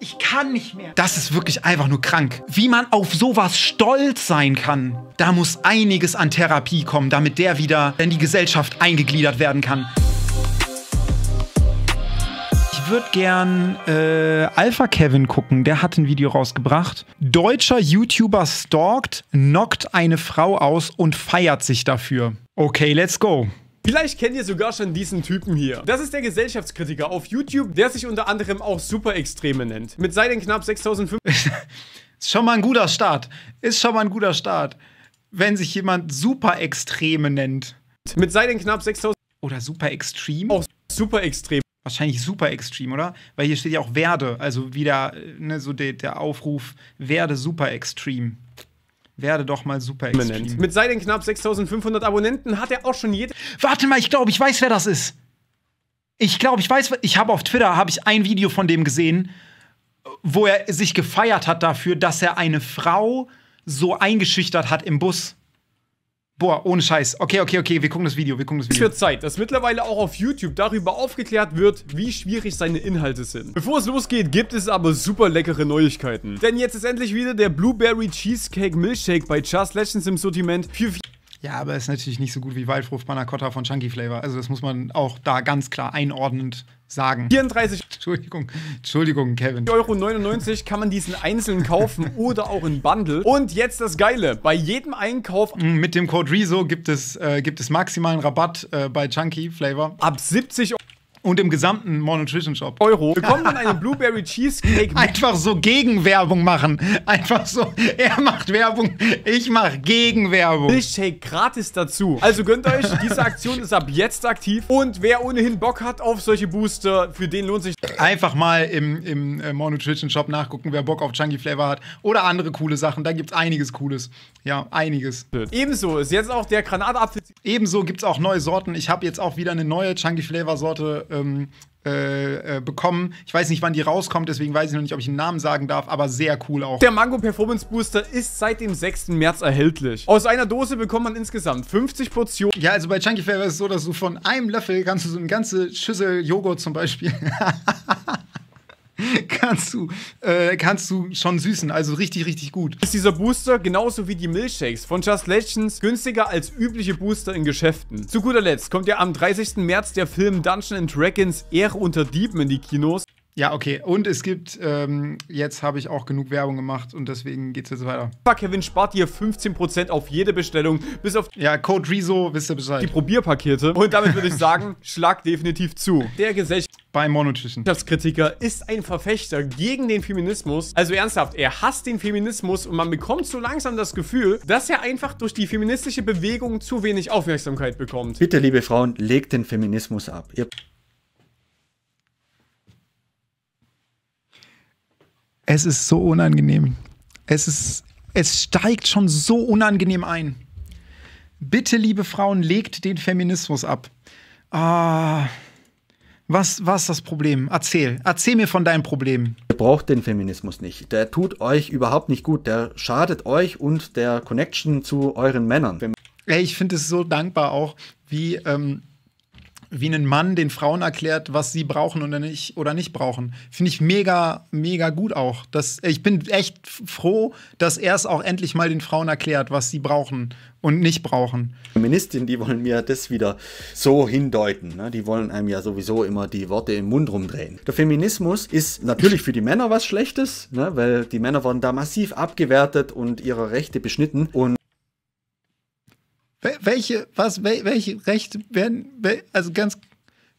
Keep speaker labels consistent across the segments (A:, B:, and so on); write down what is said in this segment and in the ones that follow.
A: Ich kann nicht mehr. Das ist wirklich einfach nur krank. Wie man auf sowas stolz sein kann, da muss einiges an Therapie kommen, damit der wieder in die Gesellschaft eingegliedert werden kann. Ich würde gern äh, Alpha Kevin gucken. Der hat ein Video rausgebracht. Deutscher YouTuber stalkt, knockt eine Frau aus und feiert sich dafür. Okay, let's go.
B: Vielleicht kennt ihr sogar schon diesen Typen hier. Das ist der Gesellschaftskritiker auf YouTube, der sich unter
A: anderem auch Superextreme nennt. Mit seinen knapp 6500... ist schon mal ein guter Start. Ist schon mal ein guter Start. Wenn sich jemand Superextreme nennt. Mit seinen knapp 6000... Oder Superextrem? Auch Superextrem wahrscheinlich super extrem, oder? Weil hier steht ja auch werde, also wieder äh, ne, so de, der Aufruf werde super extrem. Werde doch mal super Extreme. Mit seinen knapp 6500 Abonnenten hat er auch schon jede. Warte mal, ich glaube, ich weiß, wer das ist. Ich glaube, ich weiß, ich habe auf Twitter habe ich ein Video von dem gesehen, wo er sich gefeiert hat dafür, dass er eine Frau so eingeschüchtert hat im Bus. Boah, ohne Scheiß. Okay, okay, okay, wir gucken das Video,
B: wir gucken das Video. Es wird Zeit, dass mittlerweile auch auf YouTube darüber aufgeklärt wird, wie schwierig seine Inhalte sind. Bevor es losgeht, gibt es aber super leckere Neuigkeiten. Denn jetzt ist endlich wieder der Blueberry
A: Cheesecake Milkshake bei Just Legends im Sortiment für ja, aber ist natürlich nicht so gut wie Waldfrucht Panacotta von Chunky Flavor. Also das muss man auch da ganz klar einordnend sagen. 34. Entschuldigung, Entschuldigung, Kevin. 4,99 Euro kann man diesen einzeln kaufen oder auch in Bundle. Und jetzt das Geile: Bei jedem Einkauf mm, mit dem Code RISO gibt es, äh, gibt es maximalen Rabatt äh, bei Chunky Flavor ab 70 Euro. Und im gesamten More Nutrition Shop. Euro. Bekommt man einen Blueberry Cheesecake. Einfach so Gegenwerbung machen. Einfach so, er macht Werbung, ich mache Gegenwerbung. Milchshake gratis dazu. Also gönnt euch, diese Aktion ist ab jetzt aktiv. Und wer ohnehin Bock hat auf solche Booster, für den lohnt sich. Einfach mal im, im äh, More Nutrition Shop nachgucken, wer Bock auf Chunky Flavor hat. Oder andere coole Sachen. Da gibt's einiges Cooles. Ja, einiges. Ebenso ist jetzt auch der Granatapfel. Ebenso gibt's auch neue Sorten. Ich habe jetzt auch wieder eine neue Chunky Flavor Sorte. Äh, ähm, äh, äh, bekommen. Ich weiß nicht, wann die rauskommt, deswegen weiß ich noch nicht, ob ich den Namen sagen darf, aber sehr cool auch.
B: Der Mango Performance Booster ist seit dem 6. März erhältlich.
A: Aus einer Dose bekommt man insgesamt 50 Portionen. Ja, also bei Chunky Fair ist es so, dass du von einem Löffel kannst du so eine ganze Schüssel Joghurt zum Beispiel kannst du, äh, kannst du schon süßen. Also richtig, richtig gut. Ist dieser
B: Booster genauso wie die Milchshakes von Just Legends günstiger als übliche Booster in Geschäften. Zu guter
A: Letzt kommt ja am 30. März der Film Dungeons Dragons Ehre unter Dieben in die Kinos. Ja, okay. Und es gibt, ähm, jetzt habe ich auch genug Werbung gemacht und deswegen geht es jetzt weiter.
B: Kevin spart dir 15% auf jede Bestellung, bis auf... Ja, Code Riso, wisst ihr Bescheid. Die Probierpakete. Und damit würde ich sagen, schlag definitiv zu. Der Gesellschaft... Bei Kritiker ist ein Verfechter gegen den Feminismus. Also ernsthaft, er hasst den Feminismus und man bekommt so langsam das Gefühl, dass er einfach durch die feministische Bewegung zu wenig Aufmerksamkeit bekommt. Bitte,
C: liebe Frauen, legt den Feminismus ab. Ihr
A: Es ist so unangenehm. Es ist, es steigt schon so unangenehm ein. Bitte, liebe Frauen, legt den Feminismus ab. Ah, was, was ist das Problem? Erzähl, erzähl
C: mir von deinem Problem. Ihr braucht den Feminismus nicht. Der tut euch überhaupt nicht gut. Der schadet euch und der Connection zu euren Männern. Ey, ich finde es so dankbar auch, wie
A: ähm, wie ein Mann den Frauen erklärt, was sie brauchen oder nicht, oder nicht brauchen. Finde ich mega, mega gut auch. Das, ich bin echt froh, dass er es auch endlich mal den Frauen erklärt, was sie brauchen und nicht brauchen.
C: Feministinnen, die wollen mir das wieder so hindeuten. Ne? Die wollen einem ja sowieso immer die Worte im Mund rumdrehen. Der Feminismus ist natürlich für die Männer was Schlechtes, ne? weil die Männer wurden da massiv abgewertet und ihre Rechte beschnitten. Und welche, was, welche Rechte
A: werden, also ganz,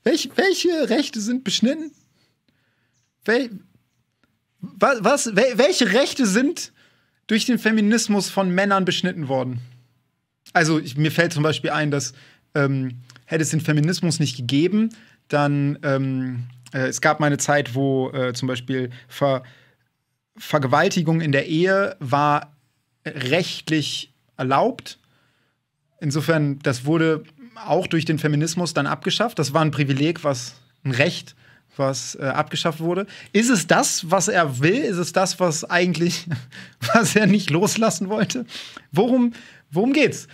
A: welche, welche Rechte sind beschnitten? Wel, was, was, welche Rechte sind durch den Feminismus von Männern beschnitten worden? Also ich, mir fällt zum Beispiel ein, dass ähm, hätte es den Feminismus nicht gegeben, dann ähm, äh, es gab mal eine Zeit, wo äh, zum Beispiel Ver Vergewaltigung in der Ehe war rechtlich erlaubt Insofern, das wurde auch durch den Feminismus dann abgeschafft. Das war ein Privileg, was ein Recht, was äh, abgeschafft wurde. Ist es das, was er will? Ist es das, was eigentlich, was er nicht loslassen wollte? Worum, worum geht's?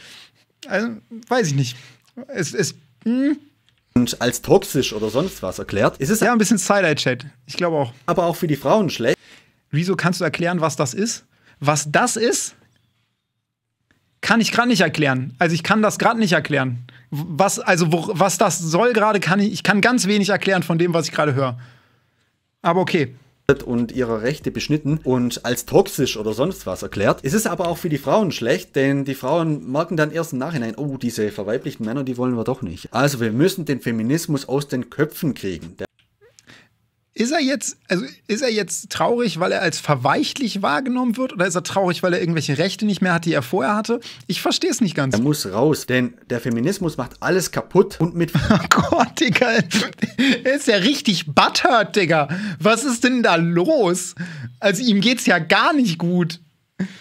A: Also, weiß ich nicht. Es ist. Hm.
C: Und als toxisch oder sonst was erklärt. Ist es ja ein bisschen Side-Eye-Chat. Ich glaube auch. Aber auch für die Frauen schlecht. Wieso kannst du erklären, was das ist? Was das ist?
A: Kann ich gerade nicht erklären. Also ich kann das gerade nicht erklären. Was, also wo, was das soll gerade, kann ich, ich kann ganz wenig erklären von dem, was ich gerade höre.
C: Aber okay und ihre Rechte beschnitten und als toxisch oder sonst was erklärt. Es ist aber auch für die Frauen schlecht, denn die Frauen merken dann erst im Nachhinein, oh, diese verweiblichten Männer, die wollen wir doch nicht. Also wir müssen den Feminismus aus den Köpfen kriegen. Der ist er jetzt,
A: also ist er jetzt traurig, weil er als verweichlich wahrgenommen wird oder ist er traurig, weil er irgendwelche Rechte nicht mehr hat, die er vorher hatte? Ich verstehe es nicht ganz. Er muss raus, denn der Feminismus macht alles kaputt und mit. oh Gott, Digga. Er ist ja richtig butthurt, Digga.
C: Was ist denn da los? Also ihm geht's ja gar nicht gut.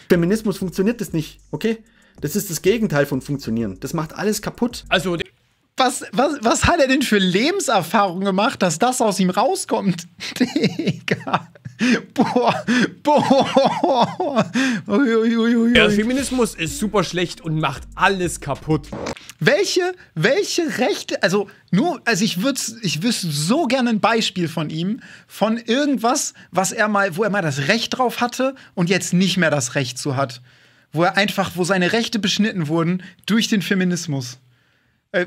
C: Feminismus funktioniert das nicht, okay? Das ist das Gegenteil von funktionieren. Das macht alles kaputt. Also was, was, was hat er denn für Lebenserfahrung gemacht, dass das aus ihm rauskommt?
A: Digga. Boah, boah. Der
B: Feminismus ist super schlecht und macht alles kaputt.
A: Welche, welche Rechte, also nur, also ich würde ich wüsste so gerne ein Beispiel von ihm, von irgendwas, was er mal, wo er mal das Recht drauf hatte und jetzt nicht mehr das Recht zu hat. Wo er einfach, wo seine Rechte beschnitten wurden durch den Feminismus. Äh, äh,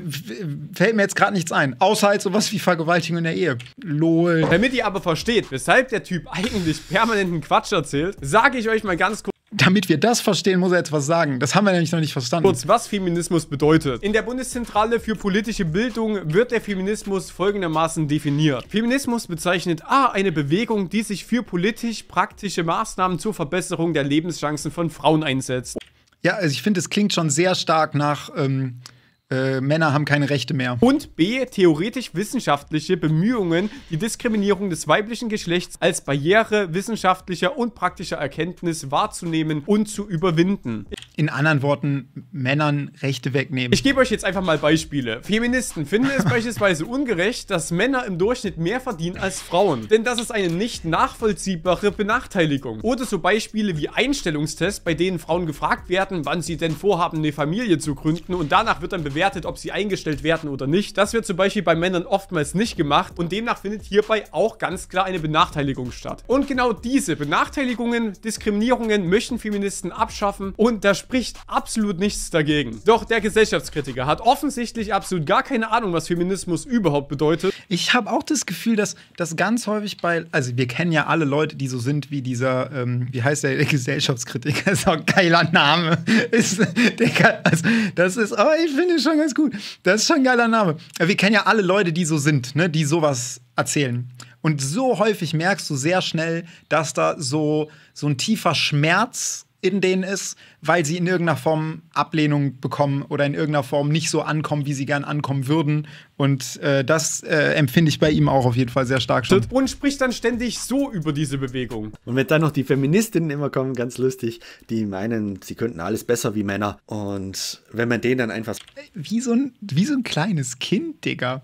A: fällt mir jetzt gerade nichts ein. Außer halt sowas wie Vergewaltigung in der Ehe. Lol. Damit ihr aber versteht,
B: weshalb der Typ eigentlich permanenten Quatsch erzählt, sage ich euch mal ganz kurz damit wir das
A: verstehen, muss er jetzt was sagen. Das haben wir nämlich noch nicht verstanden.
B: Kurz, was Feminismus bedeutet. In der Bundeszentrale für politische Bildung wird der Feminismus folgendermaßen definiert. Feminismus bezeichnet A. eine Bewegung, die sich für politisch praktische Maßnahmen zur Verbesserung der Lebenschancen von Frauen
A: einsetzt. Ja, also ich finde, es klingt schon sehr stark nach... Ähm äh, Männer haben keine Rechte mehr. Und B, theoretisch
B: wissenschaftliche Bemühungen, die Diskriminierung des weiblichen Geschlechts als Barriere wissenschaftlicher und praktischer Erkenntnis wahrzunehmen und zu
A: überwinden. In anderen Worten, Männern Rechte
B: wegnehmen. Ich gebe euch jetzt einfach mal Beispiele. Feministen finden es beispielsweise ungerecht, dass Männer im Durchschnitt mehr verdienen als Frauen. Denn das ist eine nicht nachvollziehbare Benachteiligung. Oder so Beispiele wie Einstellungstests, bei denen Frauen gefragt werden, wann sie denn vorhaben, eine Familie zu gründen und danach wird dann bewertet, bewertet, ob sie eingestellt werden oder nicht. Das wird zum Beispiel bei Männern oftmals nicht gemacht und demnach findet hierbei auch ganz klar eine Benachteiligung statt. Und genau diese Benachteiligungen, Diskriminierungen möchten Feministen abschaffen und da spricht absolut nichts dagegen. Doch der Gesellschaftskritiker hat offensichtlich absolut gar
A: keine Ahnung, was Feminismus überhaupt bedeutet. Ich habe auch das Gefühl, dass das ganz häufig bei, also wir kennen ja alle Leute, die so sind wie dieser, ähm, wie heißt der, der Gesellschaftskritiker, ist auch ein geiler Name. Ist, der, also, das ist, oh, ich finde schon schon ganz gut. Das ist schon ein geiler Name. Wir kennen ja alle Leute, die so sind, ne? die sowas erzählen. Und so häufig merkst du sehr schnell, dass da so, so ein tiefer Schmerz in denen ist, weil sie in irgendeiner Form Ablehnung bekommen oder in irgendeiner Form nicht so ankommen, wie sie gern ankommen würden. Und äh, das äh, empfinde ich bei ihm auch auf jeden Fall sehr stark schon. Und spricht dann ständig so über diese Bewegung.
C: Und wenn dann noch die Feministinnen immer kommen, ganz lustig, die meinen, sie könnten alles besser wie Männer. Und wenn man denen dann einfach. Äh, wie so ein, wie so ein kleines Kind, Digga.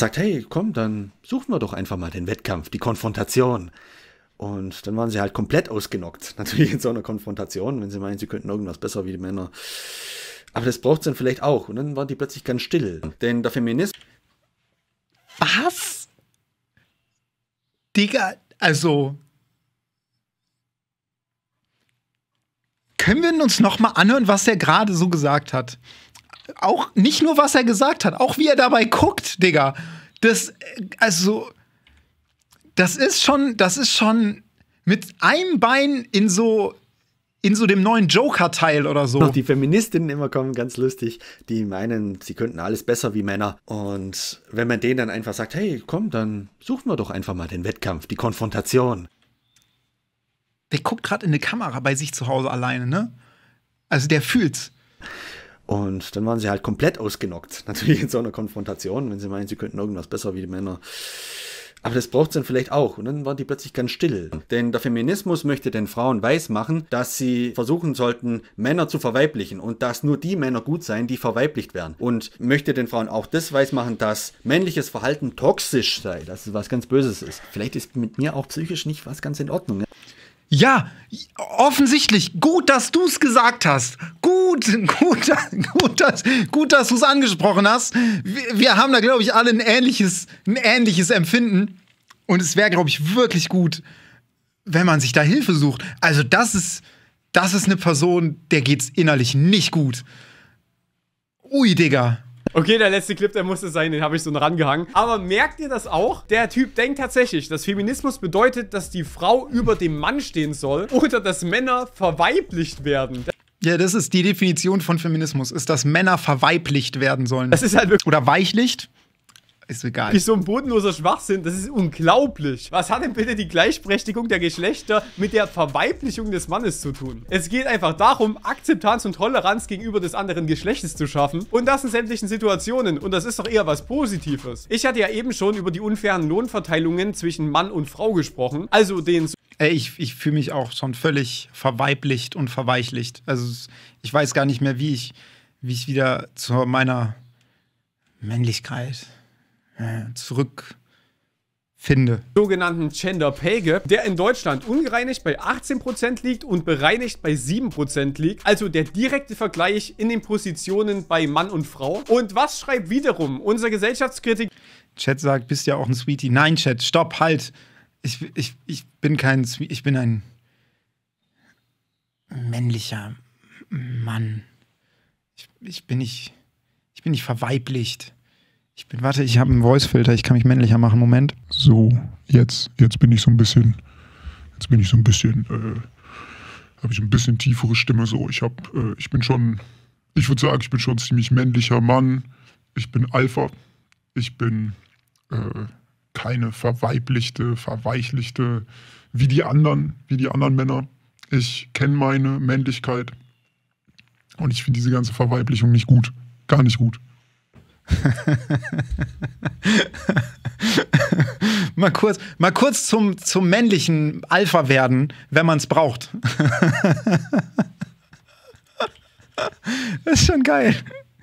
C: Sagt, hey, komm, dann suchen wir doch einfach mal den Wettkampf, die Konfrontation. Und dann waren sie halt komplett ausgenockt. Natürlich in so einer Konfrontation, wenn sie meinen, sie könnten irgendwas besser wie die Männer. Aber das braucht es dann vielleicht auch. Und dann waren die plötzlich ganz still. Denn der Feminist. Was?
A: Digga, also. Können wir uns noch mal anhören, was er gerade so gesagt hat? Auch nicht nur, was er gesagt hat, auch wie er dabei guckt, Digga. Das, äh, also das ist schon, das ist schon mit einem Bein in so in so dem neuen
C: Joker-Teil oder so. die Feministinnen immer kommen, ganz lustig, die meinen, sie könnten alles besser wie Männer. Und wenn man denen dann einfach sagt, hey, komm, dann suchen wir doch einfach mal den Wettkampf, die Konfrontation. Der guckt gerade in eine Kamera bei sich zu Hause alleine, ne? Also der fühlt's. Und dann waren sie halt komplett ausgenockt. Natürlich in so einer Konfrontation, wenn sie meinen, sie könnten irgendwas besser wie die Männer. Aber das braucht es dann vielleicht auch. Und dann waren die plötzlich ganz still. Denn der Feminismus möchte den Frauen weismachen, dass sie versuchen sollten, Männer zu verweiblichen und dass nur die Männer gut seien, die verweiblicht werden. Und möchte den Frauen auch das weismachen, dass männliches Verhalten toxisch sei, dass es was ganz Böses ist. Vielleicht ist mit mir auch psychisch nicht was ganz in Ordnung. Ne? Ja, offensichtlich. Gut, dass
A: du es gesagt hast. Gut, gut, gut, dass, gut, dass du es angesprochen hast. Wir, wir haben da, glaube ich, alle ein ähnliches, ein ähnliches Empfinden. Und es wäre, glaube ich, wirklich gut, wenn man sich da Hilfe sucht. Also, das ist, das ist eine Person, der geht's innerlich nicht gut. Ui, Digga. Okay, der
B: letzte Clip, der musste sein, den habe ich so rangehangen. Aber merkt ihr das auch? Der Typ denkt tatsächlich, dass Feminismus bedeutet, dass die Frau über dem Mann stehen soll oder dass Männer verweiblicht werden.
A: Ja, das ist die Definition von Feminismus, ist, dass Männer verweiblicht werden sollen. Das ist halt wirklich... Oder weichlicht. Ist egal. Ist so ein bodenloser Schwachsinn, das ist unglaublich. Was hat
B: denn bitte die Gleichberechtigung der Geschlechter mit der Verweiblichung des Mannes zu tun? Es geht einfach darum, Akzeptanz und Toleranz gegenüber des anderen Geschlechtes zu schaffen. Und das in sämtlichen Situationen. Und das ist doch eher was Positives. Ich hatte ja eben schon über die unfairen Lohnverteilungen zwischen Mann und Frau
A: gesprochen. Also den äh, ich, ich fühle mich auch schon völlig verweiblicht und verweichlicht. Also ich weiß gar nicht mehr, wie ich, wie ich wieder zu meiner Männlichkeit äh, zurück finde. Sogenannten
B: Gender Pay Gap, der in Deutschland ungereinigt bei 18% liegt und bereinigt bei 7% liegt. Also der direkte Vergleich in den Positionen bei Mann und Frau. Und was schreibt
A: wiederum unser Gesellschaftskritik? Chat sagt, bist ja auch ein Sweetie. Nein, Chat, stopp, halt. Ich, ich, ich bin kein Sweetie, ich bin ein männlicher Mann. Ich, ich bin nicht, ich bin nicht verweiblicht. Ich bin, warte, ich habe einen Voice-Filter, ich kann mich männlicher machen. Moment. So, jetzt, jetzt bin ich so ein bisschen, jetzt
C: bin ich so ein bisschen,
A: äh, habe ich ein bisschen tiefere Stimme so. Ich habe, äh, ich bin schon, ich würde sagen, ich bin schon ein ziemlich männlicher Mann. Ich bin Alpha. Ich bin äh, keine verweiblichte, verweichlichte, wie die anderen, wie die anderen Männer. Ich kenne meine Männlichkeit und ich finde diese ganze Verweiblichung nicht gut. Gar nicht gut. mal kurz, mal kurz zum, zum männlichen Alpha werden, wenn man es braucht. das ist schon geil.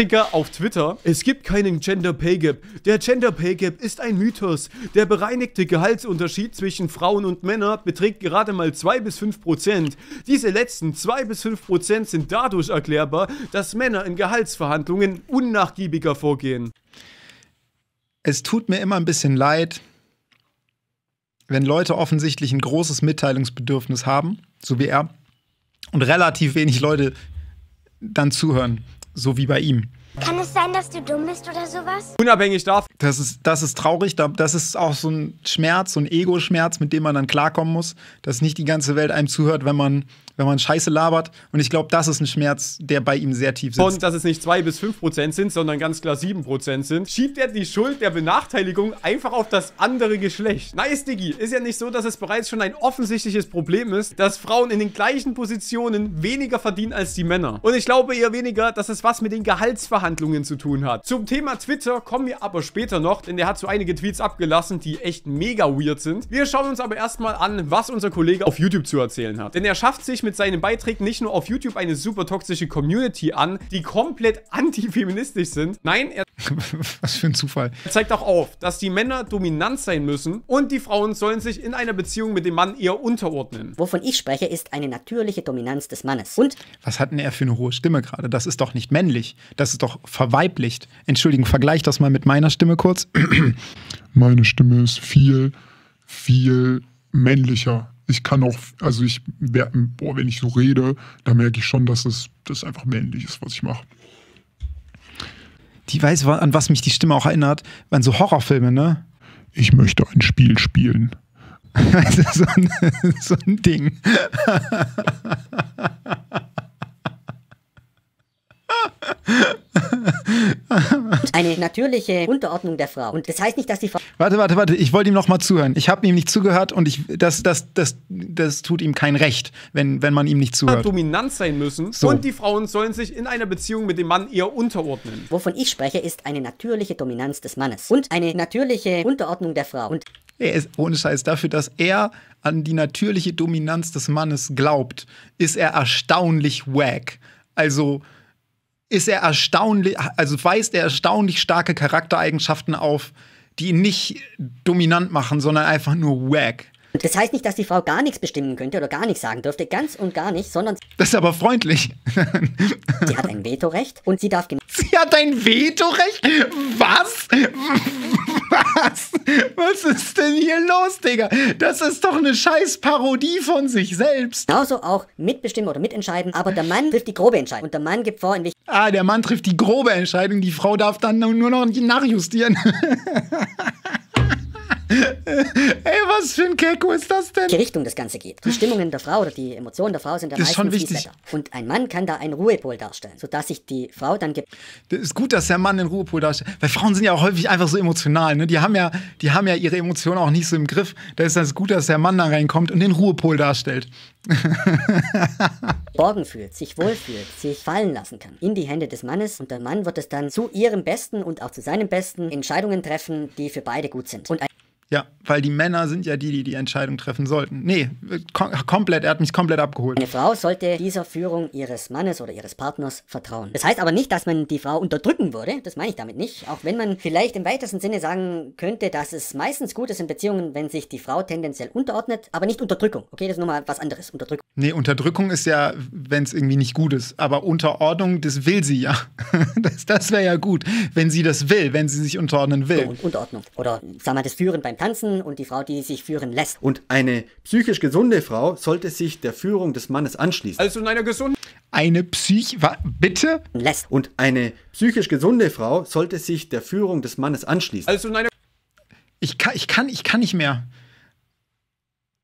A: Digga, auf Twitter. Es gibt keinen
B: Gender Pay Gap. Der Gender Pay Gap ist ein Mythos. Der bereinigte Gehaltsunterschied zwischen Frauen und Männern beträgt gerade mal 2 bis 5 Prozent. Diese letzten 2 bis 5 Prozent sind dadurch erklärbar, dass Männer in Gehaltsverhandlungen unnachgiebiger vorgehen.
A: Es tut mir immer ein bisschen leid, wenn Leute offensichtlich ein großes Mitteilungsbedürfnis haben, so wie er, und relativ wenig Leute dann zuhören so wie bei ihm.
D: Kann es sein, dass du dumm bist oder sowas?
A: Unabhängig davon. Das ist, das ist traurig, das ist auch so ein Schmerz, so ein Ego-Schmerz, mit dem man dann klarkommen muss, dass nicht die ganze Welt einem zuhört, wenn man wenn man Scheiße labert. Und ich glaube, das ist ein Schmerz, der bei ihm sehr tief sitzt. Und
B: dass es nicht 2 bis 5 Prozent sind, sondern ganz klar 7 Prozent sind, schiebt er die Schuld der Benachteiligung einfach auf das andere Geschlecht. Nice, Diggi. Ist ja nicht so, dass es bereits schon ein offensichtliches Problem ist, dass Frauen in den gleichen Positionen weniger verdienen als die Männer. Und ich glaube eher weniger, dass es was mit den Gehaltsverhandlungen zu tun hat. Zum Thema Twitter kommen wir aber später noch, denn der hat so einige Tweets abgelassen, die echt mega weird sind. Wir schauen uns aber erstmal an, was unser Kollege auf YouTube zu erzählen hat. Denn er schafft sich mit mit seinen Beiträgen nicht nur auf YouTube eine super toxische Community an, die komplett antifeministisch sind. Nein, er...
A: Was für ein Zufall.
B: Er zeigt auch auf, dass die Männer dominant sein müssen und die Frauen sollen sich in
D: einer Beziehung mit dem Mann eher unterordnen. Wovon ich spreche, ist eine natürliche Dominanz des Mannes. Und...
A: Was hat denn er für eine hohe Stimme gerade? Das ist doch nicht männlich. Das ist doch verweiblicht. Entschuldigen, vergleich das mal mit meiner Stimme kurz. Meine Stimme ist viel, viel männlicher ich kann auch, also ich, boah, wenn ich so rede, da merke ich schon, dass es das einfach männlich ist, was ich mache. Die weiß, an was mich die Stimme auch erinnert, an so Horrorfilme, ne? Ich möchte ein Spiel spielen. so, ein, so ein Ding.
D: Eine natürliche Unterordnung der Frau. Und das heißt nicht, dass die Frau.
A: Warte, warte, warte, ich wollte ihm nochmal zuhören. Ich habe ihm nicht zugehört und ich, das, das, das, das tut ihm kein Recht, wenn, wenn man ihm nicht zuhört.
B: Dominant sein müssen so. und die Frauen sollen sich in einer Beziehung mit dem Mann ihr unterordnen. Wovon ich spreche, ist eine natürliche
D: Dominanz des Mannes und eine natürliche Unterordnung der Frau. Und er ist ohne Scheiß dafür, dass
A: er an die natürliche Dominanz des Mannes glaubt, ist er erstaunlich wack. Also ist er erstaunlich, also weist er erstaunlich starke Charaktereigenschaften auf, die ihn nicht dominant machen, sondern einfach nur wack.
D: das heißt nicht, dass die Frau gar nichts bestimmen könnte oder gar nichts sagen dürfte, ganz und gar nicht, sondern.
A: Das ist aber freundlich.
D: sie hat ein Vetorecht und sie darf. Sie hat
A: ein Vetorecht?
D: Was? was ist denn hier los, Digga? Das ist doch eine scheiß Parodie von sich selbst. Genauso auch mitbestimmen oder mitentscheiden, aber der Mann trifft die grobe Entscheidung. Und der Mann gibt vor, in welche...
A: Ah, der Mann trifft die grobe Entscheidung, die Frau darf dann nur noch
D: nachjustieren. Ey, was für ein Keko ist das denn? Die Richtung das Ganze geht. Die Stimmungen der Frau oder die Emotionen der Frau sind dann das meistens schon wichtig. Und ein Mann kann da einen Ruhepol darstellen, sodass sich die Frau dann gibt. Das ist gut, dass der Mann einen Ruhepol darstellt. Weil
A: Frauen sind ja auch häufig einfach so emotional. Ne? Die, haben ja, die haben ja ihre Emotionen auch nicht so im Griff. Da ist das gut, dass der Mann da reinkommt und den Ruhepol darstellt.
D: Borgen fühlt, sich wohlfühlt, sich fallen lassen kann in die Hände des Mannes und der Mann wird es dann zu ihrem Besten und auch zu seinem Besten Entscheidungen treffen, die für beide gut sind. Und
A: ja, weil die Männer sind ja die, die die Entscheidung treffen sollten. Nee, kom komplett, er hat mich komplett abgeholt. Eine Frau sollte
D: dieser Führung ihres Mannes oder ihres Partners vertrauen. Das heißt aber nicht, dass man die Frau unterdrücken würde, das meine ich damit nicht. Auch wenn man vielleicht im weitesten Sinne sagen könnte, dass es meistens gut ist in Beziehungen, wenn sich die Frau tendenziell unterordnet, aber nicht Unterdrückung. Okay, das ist nochmal was anderes, Unterdrückung.
A: Nee, Unterdrückung ist ja, wenn es irgendwie nicht gut ist. Aber Unterordnung, das will sie ja. das das wäre ja gut, wenn sie das will, wenn sie sich unterordnen will. So, und Unterordnung.
C: Oder, sag mal, das Führen beim tanzen und die Frau, die sich führen lässt. Und eine psychisch gesunde Frau sollte sich der Führung des Mannes anschließen. Also in einer gesunden eine psych bitte lässt. und eine psychisch gesunde Frau sollte sich der Führung des Mannes anschließen. Also in einer ich kann ich kann ich kann nicht mehr.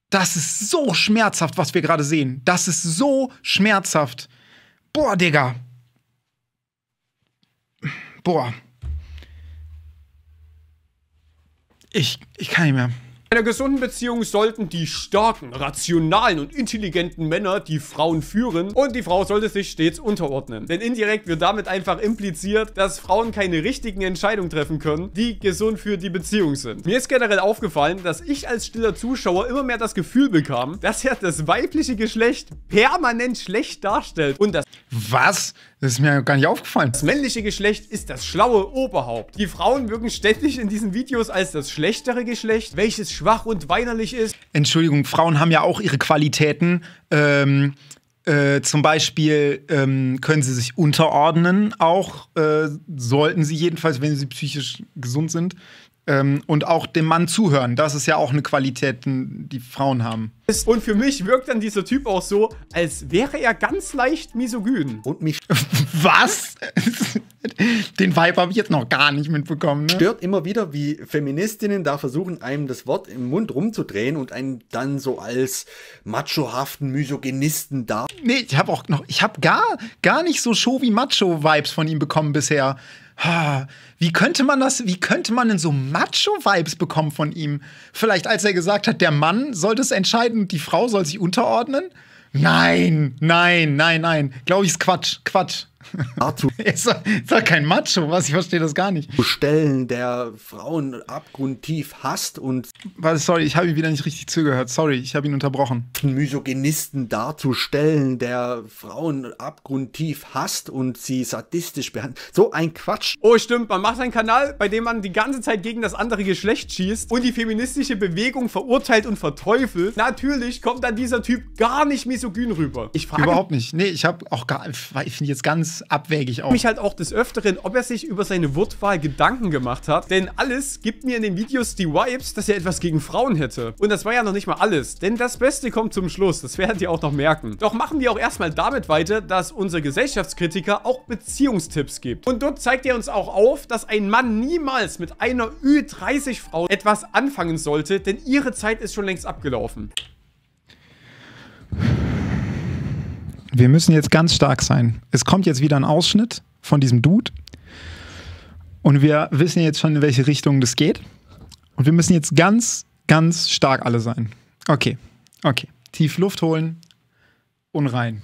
A: Das ist so schmerzhaft, was wir gerade sehen. Das ist so schmerzhaft. Boah, Digga. Boah. Ich, ich kann nicht mehr.
B: In einer gesunden Beziehung sollten die starken, rationalen und intelligenten Männer die Frauen führen und die Frau sollte sich stets unterordnen. Denn indirekt wird damit einfach impliziert, dass Frauen keine richtigen Entscheidungen treffen können, die gesund für die Beziehung sind. Mir ist generell aufgefallen, dass ich als stiller Zuschauer immer mehr das Gefühl bekam, dass er das weibliche Geschlecht permanent schlecht darstellt und das... Was? Das ist mir gar nicht aufgefallen. Das männliche Geschlecht ist das schlaue Oberhaupt. Die
A: Frauen wirken ständig in diesen Videos als das schlechtere Geschlecht, welches schwach und weinerlich ist. Entschuldigung, Frauen haben ja auch ihre Qualitäten. Ähm, äh, zum Beispiel ähm, können sie sich unterordnen, auch äh, sollten sie jedenfalls, wenn sie psychisch gesund sind. Ähm, und auch dem Mann zuhören. Das ist ja auch eine Qualität, die Frauen haben. Und für mich wirkt dann dieser Typ auch so, als wäre er ganz leicht
C: misogyn. Und mich. Was? Den Vibe habe ich jetzt noch gar nicht mitbekommen. Ne? Stört immer wieder, wie Feministinnen da versuchen, einem das Wort im Mund rumzudrehen und einen dann so als machohaften Misogynisten da. Nee, ich habe auch noch, ich habe
A: gar, gar nicht so show wie Macho-Vibes von ihm bekommen bisher. Ha wie könnte man das, wie könnte man denn so Macho-Vibes bekommen von ihm? Vielleicht als er gesagt hat, der Mann soll das entscheiden, die Frau soll sich unterordnen? Nein, nein, nein, nein. Glaube ich, ist Quatsch, Quatsch. Arthur. ist, doch, ist doch kein Macho, was? Ich verstehe das gar nicht. Stellen,
C: der Frauen abgrundtief hasst und. Was, sorry, ich habe ihn wieder nicht richtig zugehört. Sorry, ich habe ihn unterbrochen. Misogynisten darzustellen, der Frauen abgrundtief hasst und sie sadistisch behandelt. So ein Quatsch. Oh, stimmt. Man macht einen Kanal,
B: bei dem man die ganze Zeit gegen das andere Geschlecht schießt und die feministische Bewegung verurteilt und verteufelt. Natürlich kommt dann dieser Typ gar nicht misogyn rüber. Ich frage. Überhaupt nicht.
A: Nee, ich habe auch gar. Ich finde jetzt ganz ganz abwegig auch. Mich
B: halt auch des Öfteren, ob er sich über seine Wortwahl Gedanken gemacht hat. Denn alles gibt mir in den Videos die Vibes, dass er etwas gegen Frauen hätte. Und das war ja noch nicht mal alles. Denn das Beste kommt zum Schluss. Das werdet ihr auch noch merken. Doch machen wir auch erstmal damit weiter, dass unser Gesellschaftskritiker auch Beziehungstipps gibt. Und dort zeigt er uns auch auf, dass ein Mann niemals mit einer Ü30-Frau etwas anfangen sollte, denn ihre Zeit ist schon längst abgelaufen
A: wir müssen jetzt ganz stark sein. Es kommt jetzt wieder ein Ausschnitt von diesem Dude und wir wissen jetzt schon, in welche Richtung das geht. Und wir müssen jetzt ganz, ganz stark alle sein. Okay, okay. Tief Luft holen
C: und rein.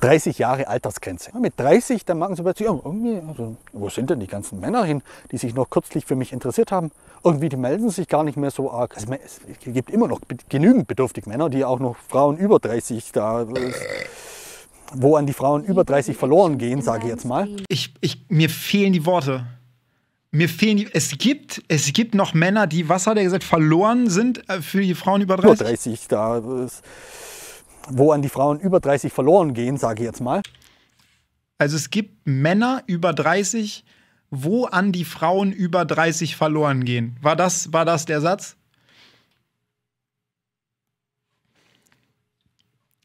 C: 30 Jahre Altersgrenze. Mit 30, dann machen sie plötzlich, oh, irgendwie, also, wo sind denn die ganzen Männer hin, die sich noch kürzlich für mich interessiert haben? Irgendwie, die melden sich gar nicht mehr so arg. Also, es gibt immer noch genügend bedürftig Männer, die auch noch Frauen über 30 da. Äh, wo an die Frauen über 30 verloren gehen, sage ich jetzt mal. Ich,
A: ich, mir fehlen die Worte. Mir fehlen die, es gibt, es gibt noch Männer, die, was hat er gesagt, verloren sind äh, für die Frauen über 30? Über
C: 30, da, wo an die Frauen über 30 verloren gehen, sage ich jetzt mal. Also es gibt Männer über 30, wo an die Frauen über
A: 30 verloren gehen. War das, war das der Satz?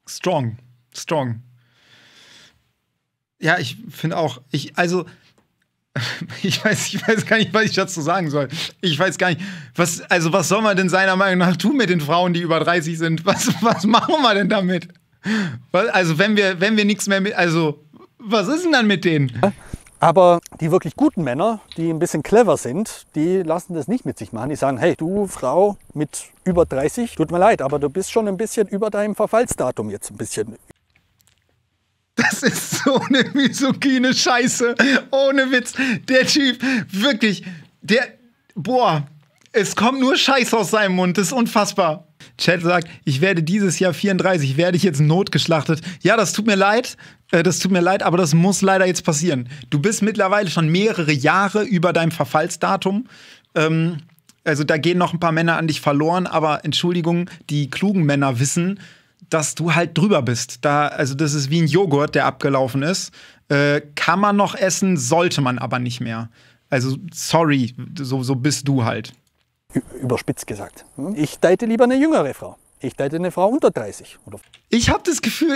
A: Strong. Strong. Ja, ich finde auch, ich, also, ich weiß, ich weiß gar nicht, was ich dazu sagen soll. Ich weiß gar nicht, was, also, was soll man denn seiner Meinung nach tun mit den Frauen, die über 30 sind? Was, was machen wir denn damit? also, wenn wir, wenn wir nichts mehr mit, also,
C: was ist denn dann mit denen? Aber die wirklich guten Männer, die ein bisschen clever sind, die lassen das nicht mit sich machen. Die sagen, hey, du Frau mit über 30, tut mir leid, aber du bist schon ein bisschen über deinem Verfallsdatum jetzt ein bisschen. Das ist
A: so eine misogyne Scheiße. Ohne Witz. Der Typ, wirklich, der, boah, es kommt nur Scheiß aus seinem Mund. Das ist unfassbar. Chad sagt, ich werde dieses Jahr 34, werde ich jetzt notgeschlachtet. Ja, das tut mir leid. Äh, das tut mir leid, aber das muss leider jetzt passieren. Du bist mittlerweile schon mehrere Jahre über deinem Verfallsdatum. Ähm, also da gehen noch ein paar Männer an dich verloren, aber Entschuldigung, die klugen Männer wissen, dass du halt drüber bist. Da, also das ist wie ein Joghurt, der abgelaufen ist. Äh, kann man noch essen, sollte man aber nicht mehr. Also sorry,
C: so, so bist du halt. Überspitzt gesagt. Ich date lieber eine jüngere Frau. Ich date eine Frau unter 30. Oder ich habe das Gefühl,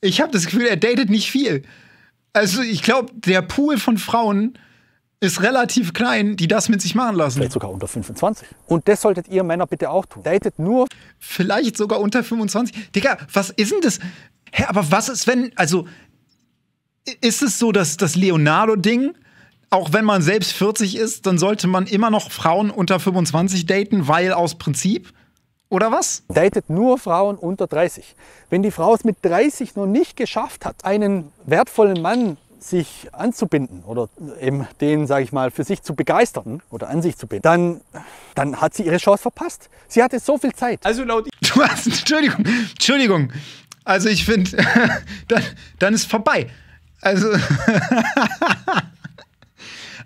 C: ich habe das Gefühl,
A: er datet nicht viel. Also ich glaube, der Pool von Frauen ist relativ klein, die das mit sich machen lassen. Vielleicht sogar unter 25. Und das solltet ihr Männer bitte auch tun. Datet nur. Vielleicht sogar unter 25. Digga, was ist denn das? Hä, aber was ist, wenn. Also, ist es so, dass das Leonardo-Ding, auch wenn man selbst 40 ist, dann sollte man immer noch Frauen unter 25 daten, weil aus Prinzip?
C: oder was? Datet nur Frauen unter 30. Wenn die Frau es mit 30 noch nicht geschafft hat, einen wertvollen Mann sich anzubinden oder eben den, sage ich mal, für sich zu begeistern oder an sich zu binden, dann, dann hat sie ihre Chance verpasst. Sie hatte so viel Zeit. Also laut... Du hast, Entschuldigung, Entschuldigung. Also ich finde, dann,
A: dann ist vorbei. Also,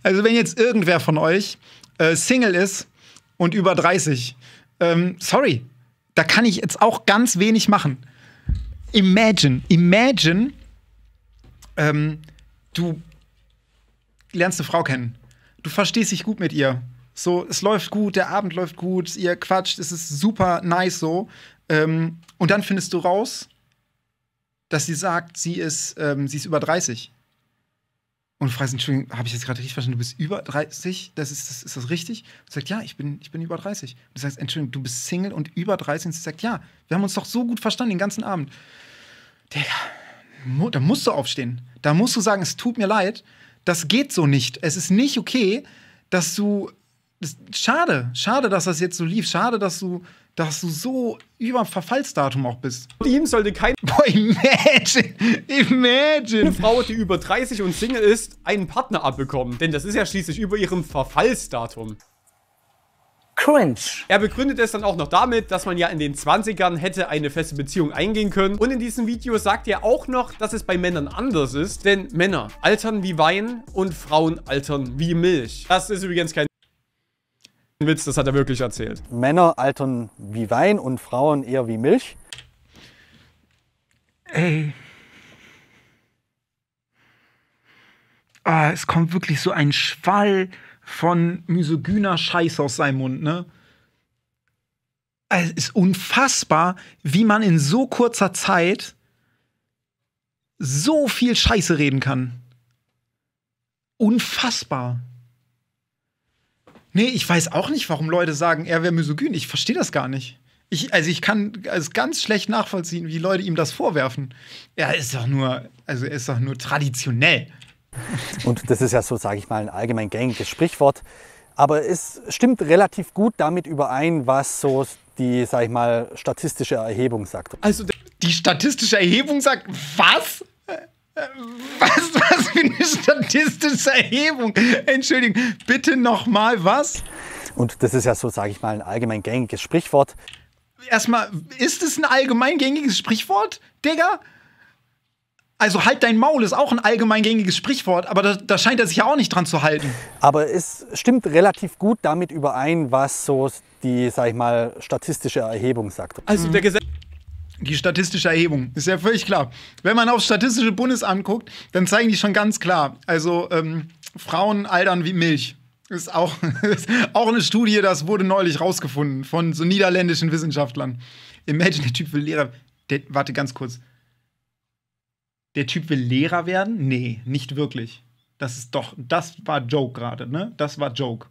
A: also wenn jetzt irgendwer von euch äh, Single ist und über 30, ähm, sorry, da kann ich jetzt auch ganz wenig machen. Imagine, imagine, ähm, du lernst eine Frau kennen. Du verstehst dich gut mit ihr. So, es läuft gut, der Abend läuft gut, ihr quatscht, es ist super nice so. Ähm, und dann findest du raus, dass sie sagt, sie ist, ähm, sie ist über 30. Und du fragst, Entschuldigung, habe ich jetzt gerade richtig verstanden, du bist über 30? Das ist, das, ist das richtig? Und sagt, ja, ich bin, ich bin über 30. Und du sagst, Entschuldigung, du bist Single und über 30? Und sie sagt, ja, wir haben uns doch so gut verstanden den ganzen Abend. Digga, da musst du aufstehen. Da musst du sagen, es tut mir leid, das geht so nicht. Es ist nicht okay, dass du. Das, schade, schade, dass das jetzt so lief. Schade, dass du, dass du so über Verfallsdatum auch bist. ihm sollte kein. Boah, imagine!
B: Imagine! Eine Frau, die über 30 und Single ist, einen Partner abbekommen. Denn das ist ja schließlich über ihrem Verfallsdatum cringe. Er begründet es dann auch noch damit, dass man ja in den 20ern hätte eine feste Beziehung eingehen können. Und in diesem Video sagt er auch noch, dass es bei Männern anders ist. Denn Männer altern wie Wein und Frauen altern wie Milch.
C: Das ist übrigens kein Witz, das hat er wirklich erzählt. Männer altern wie Wein und Frauen eher wie Milch. Ey. Ah, es kommt wirklich so ein Schwall
A: von misogyner Scheiß aus seinem Mund, ne? Es ist unfassbar, wie man in so kurzer Zeit so viel Scheiße reden kann. Unfassbar. Nee, ich weiß auch nicht, warum Leute sagen, er wäre misogyn. Ich verstehe das gar nicht. Ich, also ich kann es ganz schlecht nachvollziehen, wie Leute ihm das vorwerfen. Er ist doch nur, also er ist doch nur traditionell.
C: Und das ist ja so, sage ich mal, ein allgemein gängiges Sprichwort. Aber es stimmt relativ gut damit überein, was so die, sag ich mal, statistische Erhebung sagt. Also die statistische Erhebung sagt, was? Was, was für eine statistische Erhebung? Entschuldigung, bitte nochmal was? Und das ist ja so, sage ich mal, ein allgemein gängiges Sprichwort.
A: Erstmal, ist es ein allgemein gängiges Sprichwort, Digga? Also halt dein Maul ist auch ein allgemeingängiges Sprichwort, aber da, da, scheint er sich ja auch nicht dran zu halten.
C: Aber es stimmt relativ gut damit überein, was so die, sag ich mal, statistische Erhebung sagt.
A: Also der Gesetz die statistische Erhebung. Ist ja völlig klar. Wenn man aufs statistische Bundesamt guckt, dann zeigen die schon ganz klar. Also ähm, Frauen altern wie Milch. Ist auch, ist auch eine Studie, das wurde neulich rausgefunden von so niederländischen Wissenschaftlern. Imagine, der Typ will Lehrer. Der, warte ganz kurz der Typ will Lehrer werden? Nee, nicht wirklich. Das ist doch, das war Joke gerade, ne? Das war Joke.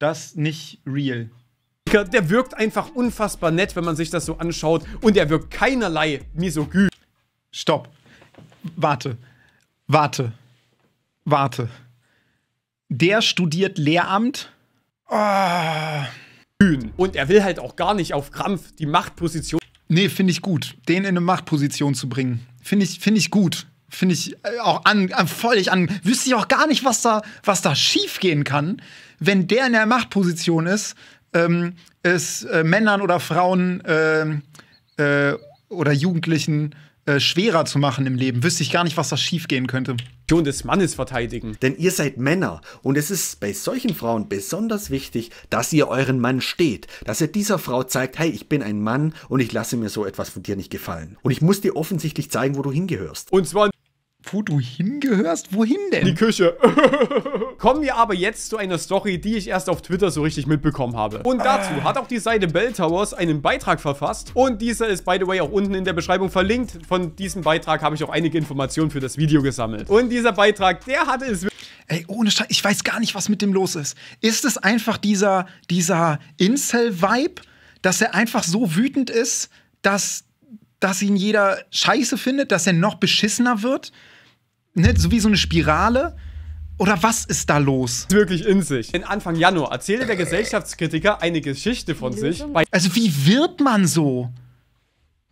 A: Das nicht real. Der wirkt einfach
B: unfassbar nett, wenn man sich das so anschaut. Und er wirkt keinerlei misogyn. Stopp.
A: Warte. Warte. Warte. Der studiert Lehramt. Oh. Und er will halt auch gar nicht auf Krampf die Machtposition Nee, finde ich gut. Den in eine Machtposition zu bringen. Finde ich, find ich gut. Finde ich äh, auch an, an, völlig an. Wüsste ich auch gar nicht, was da, was da schief gehen kann, wenn der in der Machtposition ist, ähm, es äh, Männern oder Frauen äh, äh, oder Jugendlichen äh, schwerer zu machen im
C: Leben. Wüsste ich gar nicht, was da schief gehen könnte. Position des Mannes verteidigen. Denn ihr seid Männer und es ist bei solchen Frauen besonders wichtig, dass ihr euren Mann steht, dass ihr dieser Frau zeigt, hey, ich bin ein Mann und ich lasse mir so etwas von dir nicht gefallen. Und ich muss dir offensichtlich zeigen, wo du hingehörst. Und zwar wo du hingehörst? Wohin denn? Die Küche. Kommen wir aber
B: jetzt zu einer Story, die ich erst auf Twitter so richtig mitbekommen habe. Und dazu hat auch die Seite Bell Towers einen Beitrag verfasst. Und dieser ist, by the way, auch unten in der Beschreibung verlinkt. Von diesem Beitrag habe ich auch einige Informationen für das Video gesammelt. Und
A: dieser Beitrag, der hatte es... Ey, ohne Scheiß, ich weiß gar nicht, was mit dem los ist. Ist es einfach dieser, dieser Incel-Vibe, dass er einfach so wütend ist, dass, dass ihn jeder scheiße findet, dass er noch beschissener wird? ne, so wie so eine Spirale. Oder was ist da los?
B: Wirklich in sich. In Anfang Januar erzählte der Gesellschaftskritiker eine Geschichte von sich.
A: Also wie wird man so?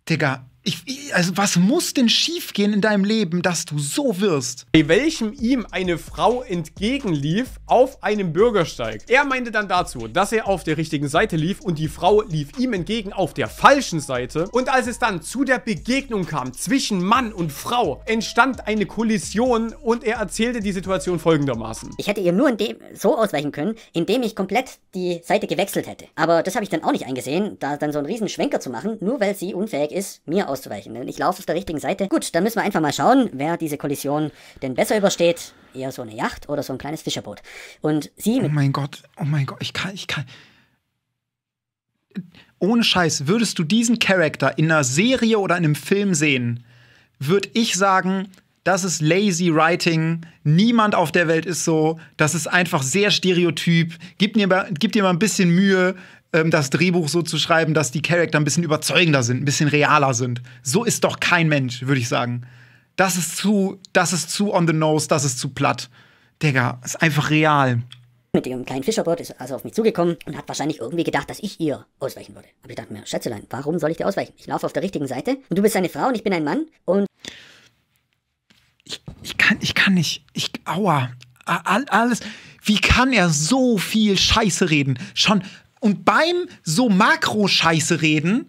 A: Digga, ich, also was muss denn schiefgehen in deinem Leben, dass du so wirst? Bei welchem ihm eine Frau entgegenlief auf
B: einem Bürgersteig. Er meinte dann dazu, dass er auf der richtigen Seite lief und die Frau lief ihm entgegen auf der falschen Seite. Und als es dann zu der Begegnung kam zwischen Mann und Frau,
D: entstand eine Kollision und er erzählte die Situation folgendermaßen. Ich hätte ihr nur indem, so ausweichen können, indem ich komplett die Seite gewechselt hätte. Aber das habe ich dann auch nicht eingesehen, da dann so einen riesen Schwenker zu machen, nur weil sie unfähig ist, mir auszuweichen. Und ich laufe auf der richtigen Seite. Gut, dann müssen wir einfach mal schauen, wer diese Kollision denn besser übersteht. Eher so eine Yacht oder so ein kleines Fischerboot. Und
A: sie. Oh mein Gott, oh mein Gott, ich kann, ich kann. Ohne Scheiß, würdest du diesen Charakter in einer Serie oder in einem Film sehen, würde ich sagen, das ist lazy writing. Niemand auf der Welt ist so. Das ist einfach sehr stereotyp. Gib dir, gib dir mal ein bisschen Mühe. Ähm, das Drehbuch so zu schreiben, dass die Charakter ein bisschen überzeugender sind, ein bisschen realer sind. So ist doch kein Mensch, würde ich sagen. Das ist zu, das ist zu on the nose, das ist zu platt. Digga, ist einfach real
D: mit ihrem kleinen Fischerbot ist also auf mich zugekommen und hat wahrscheinlich irgendwie gedacht, dass ich ihr ausweichen würde. Aber ich dachte mir, Schätzelein, warum soll ich dir ausweichen? Ich laufe auf der richtigen Seite und du bist eine Frau und ich bin ein Mann und.
A: Ich, ich kann, ich kann nicht. Ich. Aua. All, alles. Wie kann er so viel Scheiße reden? Schon und beim so Makro-Scheiße reden,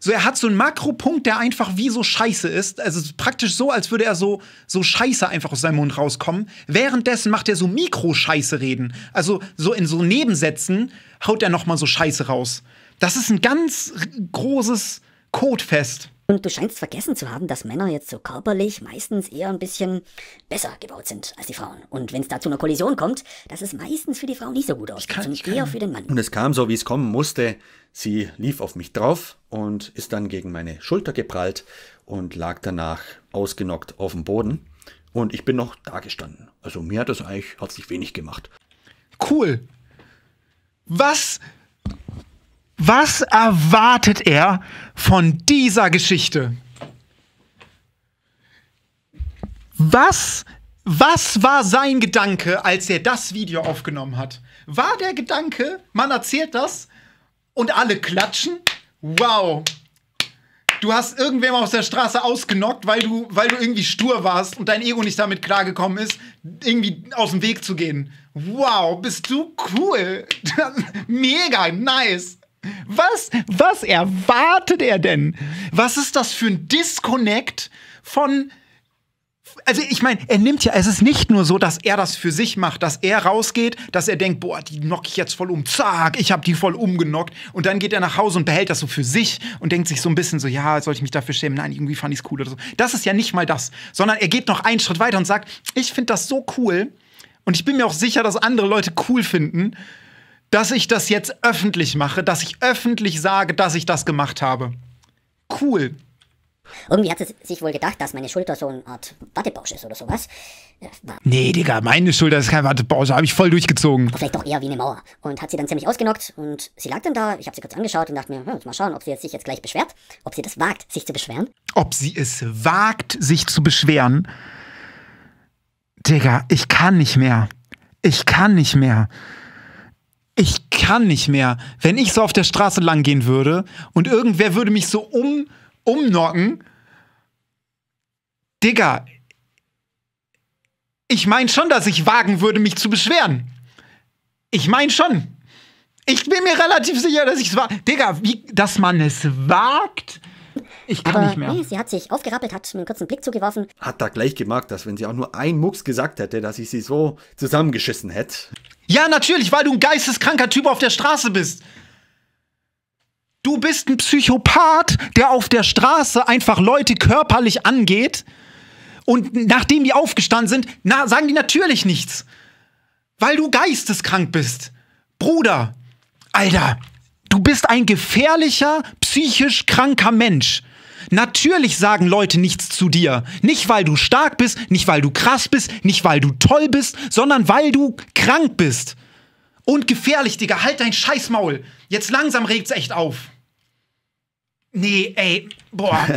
A: so er hat so einen Makropunkt, der einfach wie so Scheiße ist. Also praktisch so, als würde er so, so Scheiße einfach aus seinem Mund rauskommen. Währenddessen macht er so Mikro-Scheiße reden. Also so in so Nebensätzen haut er nochmal so Scheiße raus. Das ist ein ganz
D: großes Codefest. Und du scheinst vergessen zu haben, dass Männer jetzt so körperlich meistens eher ein bisschen besser gebaut sind als die Frauen. Und wenn es da zu einer Kollision kommt, dass es meistens für die Frau nicht so gut aussieht, sondern eher für den Mann. Und
C: es kam so, wie es kommen musste. Sie lief auf mich drauf und ist dann gegen meine Schulter geprallt und lag danach ausgenockt auf dem Boden. Und ich bin noch da gestanden. Also mir hat das eigentlich herzlich wenig gemacht.
A: Cool. Was? Was erwartet er von dieser Geschichte? Was, was war sein Gedanke, als er das Video aufgenommen hat? War der Gedanke, man erzählt das und alle klatschen? Wow, du hast irgendwem aus der Straße ausgenockt, weil du, weil du irgendwie stur warst und dein Ego nicht damit klargekommen ist, irgendwie aus dem Weg zu gehen. Wow, bist du cool. Mega, nice. Was, was erwartet er denn? Was ist das für ein Disconnect von also ich meine, er nimmt ja, es ist nicht nur so, dass er das für sich macht, dass er rausgeht, dass er denkt, boah, die knock ich jetzt voll um, zack, ich habe die voll umgenockt und dann geht er nach Hause und behält das so für sich und denkt sich so ein bisschen so, ja, soll ich mich dafür schämen? Nein, irgendwie fand ich's cool oder so. Das ist ja nicht mal das, sondern er geht noch einen Schritt weiter und sagt, ich finde das so cool und ich bin mir auch sicher, dass andere Leute cool finden dass ich das jetzt öffentlich mache, dass ich öffentlich sage, dass ich das gemacht habe.
D: Cool. Irgendwie hat sie sich wohl gedacht, dass meine Schulter so eine Art Wattebausch ist oder sowas. nee, Digga, meine
A: Schulter ist kein Wattebausch, habe ich voll durchgezogen. Vielleicht
D: doch eher wie eine Mauer. Und hat sie dann ziemlich ausgenockt und sie lag dann da, ich habe sie kurz angeschaut und dachte mir, hm, mal schauen, ob sie jetzt sich jetzt gleich beschwert, ob sie das wagt, sich zu beschweren.
A: Ob sie es wagt, sich zu beschweren? Digga, ich kann nicht mehr. Ich kann nicht mehr ich kann nicht mehr. Wenn ich so auf der Straße lang gehen würde und irgendwer würde mich so um, umnocken, Digga, ich meine schon, dass ich wagen würde, mich zu beschweren. Ich meine schon. Ich bin mir relativ sicher, dass ich es war. Digga, wie, dass man
C: es wagt. Ich kann Aber nicht mehr. Nee,
D: sie hat sich aufgerappelt, hat mir einen kurzen Blick zugeworfen.
C: Hat da gleich gemerkt, dass wenn sie auch nur einen Mucks gesagt hätte, dass ich sie so zusammengeschissen hätte. Ja, natürlich, weil du ein geisteskranker Typ auf der Straße bist. Du bist
A: ein Psychopath, der auf der Straße einfach Leute körperlich angeht. Und nachdem die aufgestanden sind, na, sagen die natürlich nichts. Weil du geisteskrank bist. Bruder, Alter, du bist ein gefährlicher, psychisch kranker Mensch. Natürlich sagen Leute nichts zu dir. Nicht, weil du stark bist, nicht, weil du krass bist, nicht, weil du toll bist, sondern weil du krank bist. Und gefährlich, Digga. Halt dein Scheißmaul. Jetzt langsam regt's echt auf. Nee, ey. Boah.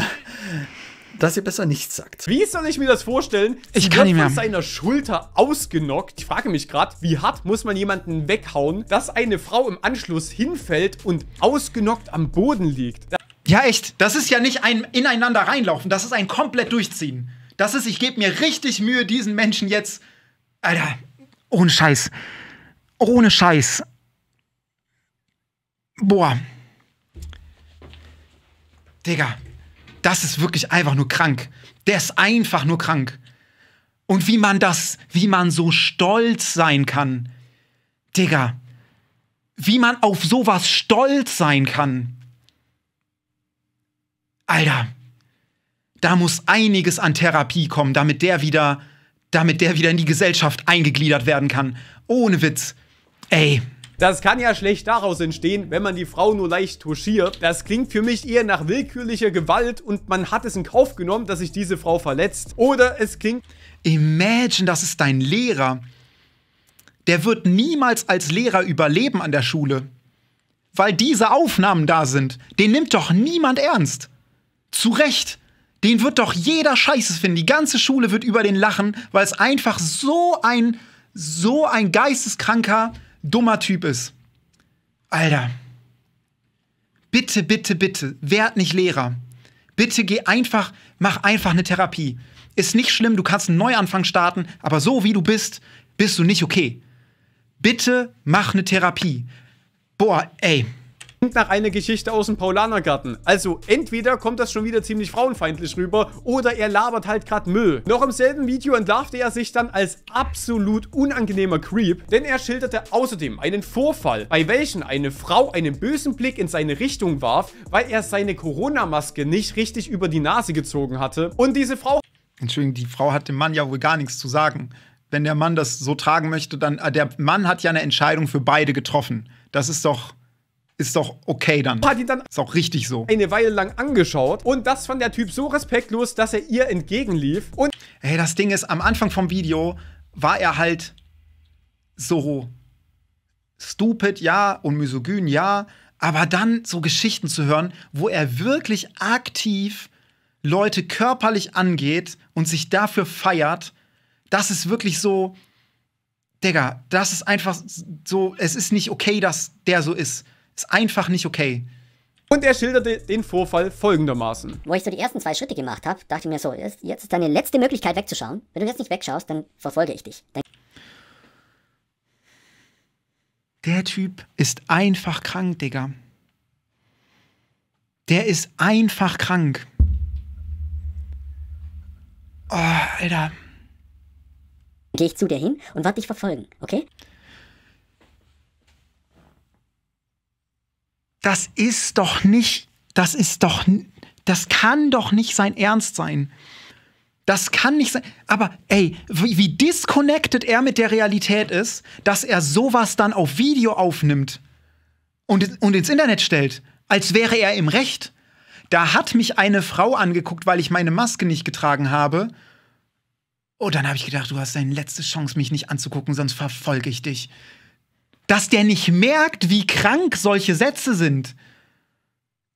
A: dass ihr besser nichts sagt. Wie soll
B: ich mir das vorstellen? Sie ich kann nicht mehr. von seiner Schulter ausgenockt. Ich frage mich gerade, wie hart muss man jemanden weghauen, dass eine Frau im Anschluss hinfällt und ausgenockt am Boden
A: liegt? Da ja, echt. Das ist ja nicht ein ineinander reinlaufen, das ist ein komplett durchziehen. Das ist, ich gebe mir richtig Mühe, diesen Menschen jetzt. Alter, ohne Scheiß. Ohne Scheiß. Boah. Digga, das ist wirklich einfach nur krank. Der ist einfach nur krank. Und wie man das, wie man so stolz sein kann. Digga, wie man auf sowas stolz sein kann. Alter, da muss einiges an Therapie kommen, damit der wieder, damit der wieder in die Gesellschaft eingegliedert werden kann. Ohne Witz. Ey.
B: Das kann ja schlecht daraus entstehen, wenn man die Frau
A: nur leicht touchiert. Das
B: klingt für mich eher nach willkürlicher Gewalt und man hat es in Kauf genommen, dass sich diese Frau verletzt.
A: Oder es klingt. Imagine, das ist dein Lehrer. Der wird niemals als Lehrer überleben an der Schule. Weil diese Aufnahmen da sind. Den nimmt doch niemand ernst. Zu Recht. Den wird doch jeder Scheiße finden. Die ganze Schule wird über den lachen, weil es einfach so ein, so ein geisteskranker, dummer Typ ist. Alter. Bitte, bitte, bitte, werd nicht Lehrer. Bitte geh einfach, mach einfach eine Therapie. Ist nicht schlimm, du kannst einen Neuanfang starten, aber so wie du bist, bist du nicht okay. Bitte mach eine Therapie. Boah, ey, Klingt nach einer Geschichte aus dem
B: Paulanergarten. Also entweder kommt das schon wieder ziemlich frauenfeindlich rüber oder er labert halt gerade Müll. Noch im selben Video entlarvte er sich dann als absolut unangenehmer Creep, denn er schilderte außerdem einen Vorfall, bei welchem eine Frau einen bösen Blick in seine Richtung warf,
A: weil er seine Corona-Maske nicht richtig über die Nase gezogen hatte. Und diese Frau... Entschuldigung, die Frau hat dem Mann ja wohl gar nichts zu sagen wenn der Mann das so tragen möchte, dann äh, der Mann hat ja eine Entscheidung für beide getroffen. Das ist doch ist doch okay dann. Hat ihn dann ist auch richtig so. Eine Weile lang angeschaut und das fand der Typ so respektlos, dass er ihr entgegenlief und. Ey, das Ding ist, am Anfang vom Video war er halt so stupid, ja, und misogyn, ja, aber dann so Geschichten zu hören, wo er wirklich aktiv Leute körperlich angeht und sich dafür feiert, das ist wirklich so, Digga, das ist einfach so, es ist nicht okay, dass der so ist. Ist einfach nicht okay. Und er schilderte den Vorfall folgendermaßen.
D: Wo ich so die ersten zwei Schritte gemacht habe, dachte ich mir so, jetzt ist deine letzte Möglichkeit wegzuschauen. Wenn du jetzt nicht wegschaust, dann verfolge ich dich. Dann
A: der Typ ist einfach krank, Digga.
D: Der ist einfach krank. Oh, Alter. Gehe ich zu dir hin und werde dich verfolgen, okay? das ist doch nicht,
A: das ist doch, das kann doch nicht sein Ernst sein. Das kann nicht sein. Aber ey, wie, wie disconnected er mit der Realität ist, dass er sowas dann auf Video aufnimmt und, und ins Internet stellt, als wäre er im Recht. Da hat mich eine Frau angeguckt, weil ich meine Maske nicht getragen habe. Und dann habe ich gedacht, du hast deine letzte Chance, mich nicht anzugucken, sonst verfolge ich dich dass der nicht merkt, wie krank solche Sätze sind.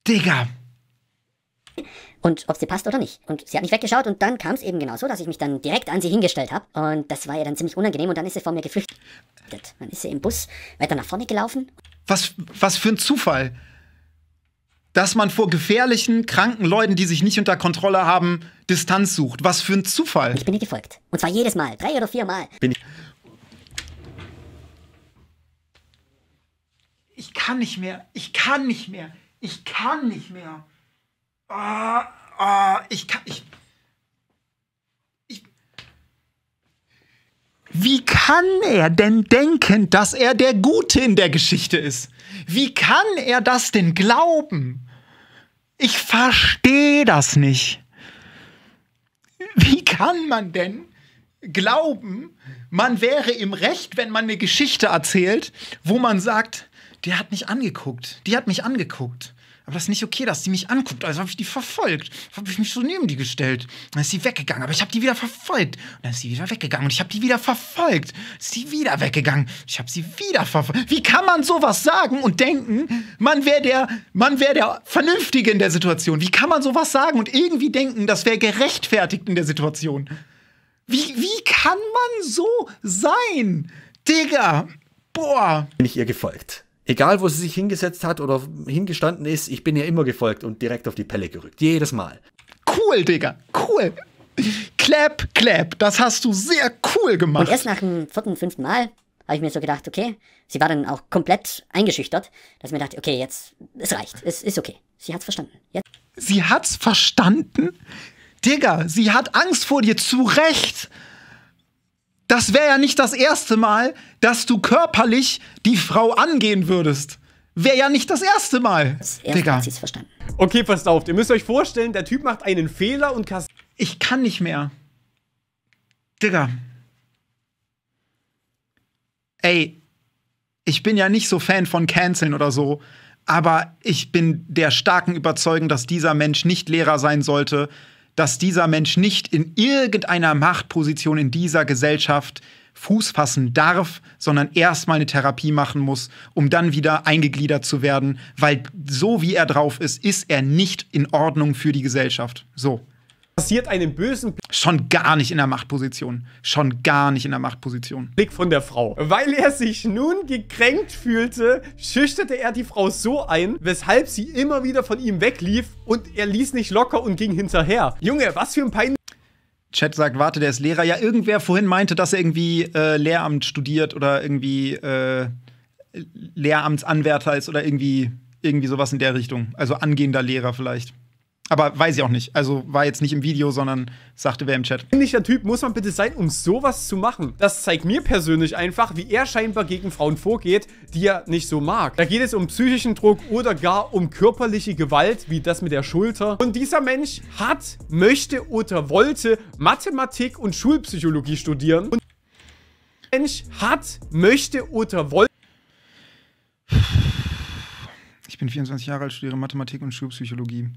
D: Digga. Und ob sie passt oder nicht. Und sie hat nicht weggeschaut und dann kam es eben genau so, dass ich mich dann direkt an sie hingestellt habe. Und das war ihr dann ziemlich unangenehm und dann ist sie vor mir geflüchtet. Dann ist sie im Bus weiter nach vorne gelaufen.
A: Was, was für ein Zufall. Dass man vor gefährlichen, kranken Leuten, die sich nicht unter Kontrolle haben, Distanz sucht. Was für ein Zufall.
D: ich bin ihr gefolgt. Und zwar jedes Mal. Drei oder vier Mal. Bin ich ich kann nicht mehr, ich kann nicht mehr, ich kann
A: nicht mehr. Oh, oh, ich kann, ich, ich. Wie kann er denn denken, dass er der Gute in der Geschichte ist? Wie kann er das denn glauben? Ich verstehe das nicht. Wie kann man denn glauben, man wäre im Recht, wenn man eine Geschichte erzählt, wo man sagt, der hat mich angeguckt. Die hat mich angeguckt. Aber das ist nicht okay, dass die mich anguckt. Also habe ich die verfolgt. Habe ich mich so neben die gestellt. Dann ist sie weggegangen. Aber ich habe die wieder verfolgt. Und dann ist sie wieder weggegangen. Und ich habe die wieder verfolgt. Ist sie wieder weggegangen. Ich habe sie wieder verfolgt. Wie kann man sowas sagen und denken, man wäre der, man der Vernünftige in der Situation? Wie kann man sowas sagen und irgendwie denken, das wäre gerechtfertigt in der Situation?
C: Wie, wie kann man so sein? Digga, boah. Bin ich ihr gefolgt? Egal, wo sie sich hingesetzt hat oder hingestanden ist, ich bin ihr immer gefolgt und direkt auf die Pelle gerückt. Jedes Mal.
D: Cool, Digga. Cool. Clap, clap. Das hast du sehr cool gemacht. Und erst nach dem vierten, fünften Mal habe ich mir so gedacht, okay, sie war dann auch komplett eingeschüchtert, dass ich mir dachte, okay, jetzt, es reicht, es ist okay. Sie hat's verstanden. Jetzt. Sie hat's verstanden? Digga, sie hat Angst vor dir, zu
A: Recht das wäre ja nicht das erste Mal, dass du körperlich die Frau angehen würdest. Wäre ja nicht das erste Mal. Das erste Digga. Mal verstanden.
B: Okay, passt auf. Ihr müsst euch vorstellen, der Typ macht einen Fehler und kassiert. Ich kann nicht mehr.
A: Digga. Ey, ich bin ja nicht so Fan von Canceln oder so, aber ich bin der starken Überzeugung, dass dieser Mensch nicht Lehrer sein sollte, dass dieser Mensch nicht in irgendeiner Machtposition in dieser Gesellschaft Fuß fassen darf, sondern erstmal eine Therapie machen muss, um dann wieder eingegliedert zu werden, weil so wie er drauf ist, ist er nicht in Ordnung für die Gesellschaft. So passiert einen bösen Blick. Schon gar nicht in der Machtposition. Schon gar nicht in der Machtposition. Blick von der Frau. Weil er sich nun
B: gekränkt fühlte, schüchterte er die Frau so ein, weshalb sie immer wieder von ihm
A: weglief und er ließ nicht locker und ging hinterher. Junge, was für ein Pein... Chat sagt, warte, der ist Lehrer. Ja, irgendwer vorhin meinte, dass er irgendwie äh, Lehramt studiert oder irgendwie äh, Lehramtsanwärter ist oder irgendwie, irgendwie sowas in der Richtung. Also angehender Lehrer vielleicht. Aber weiß ich auch nicht. Also war jetzt nicht im Video, sondern sagte wer im Chat. Ähnlicher Typ muss man bitte sein, um sowas zu machen. Das zeigt mir persönlich einfach, wie er scheinbar gegen Frauen
B: vorgeht, die er nicht so mag. Da geht es um psychischen Druck oder gar um körperliche Gewalt, wie das mit der Schulter. Und dieser Mensch hat, möchte oder wollte Mathematik und Schulpsychologie studieren. Und Mensch hat, möchte oder wollte.
A: Ich bin 24 Jahre alt, studiere Mathematik und Schulpsychologie.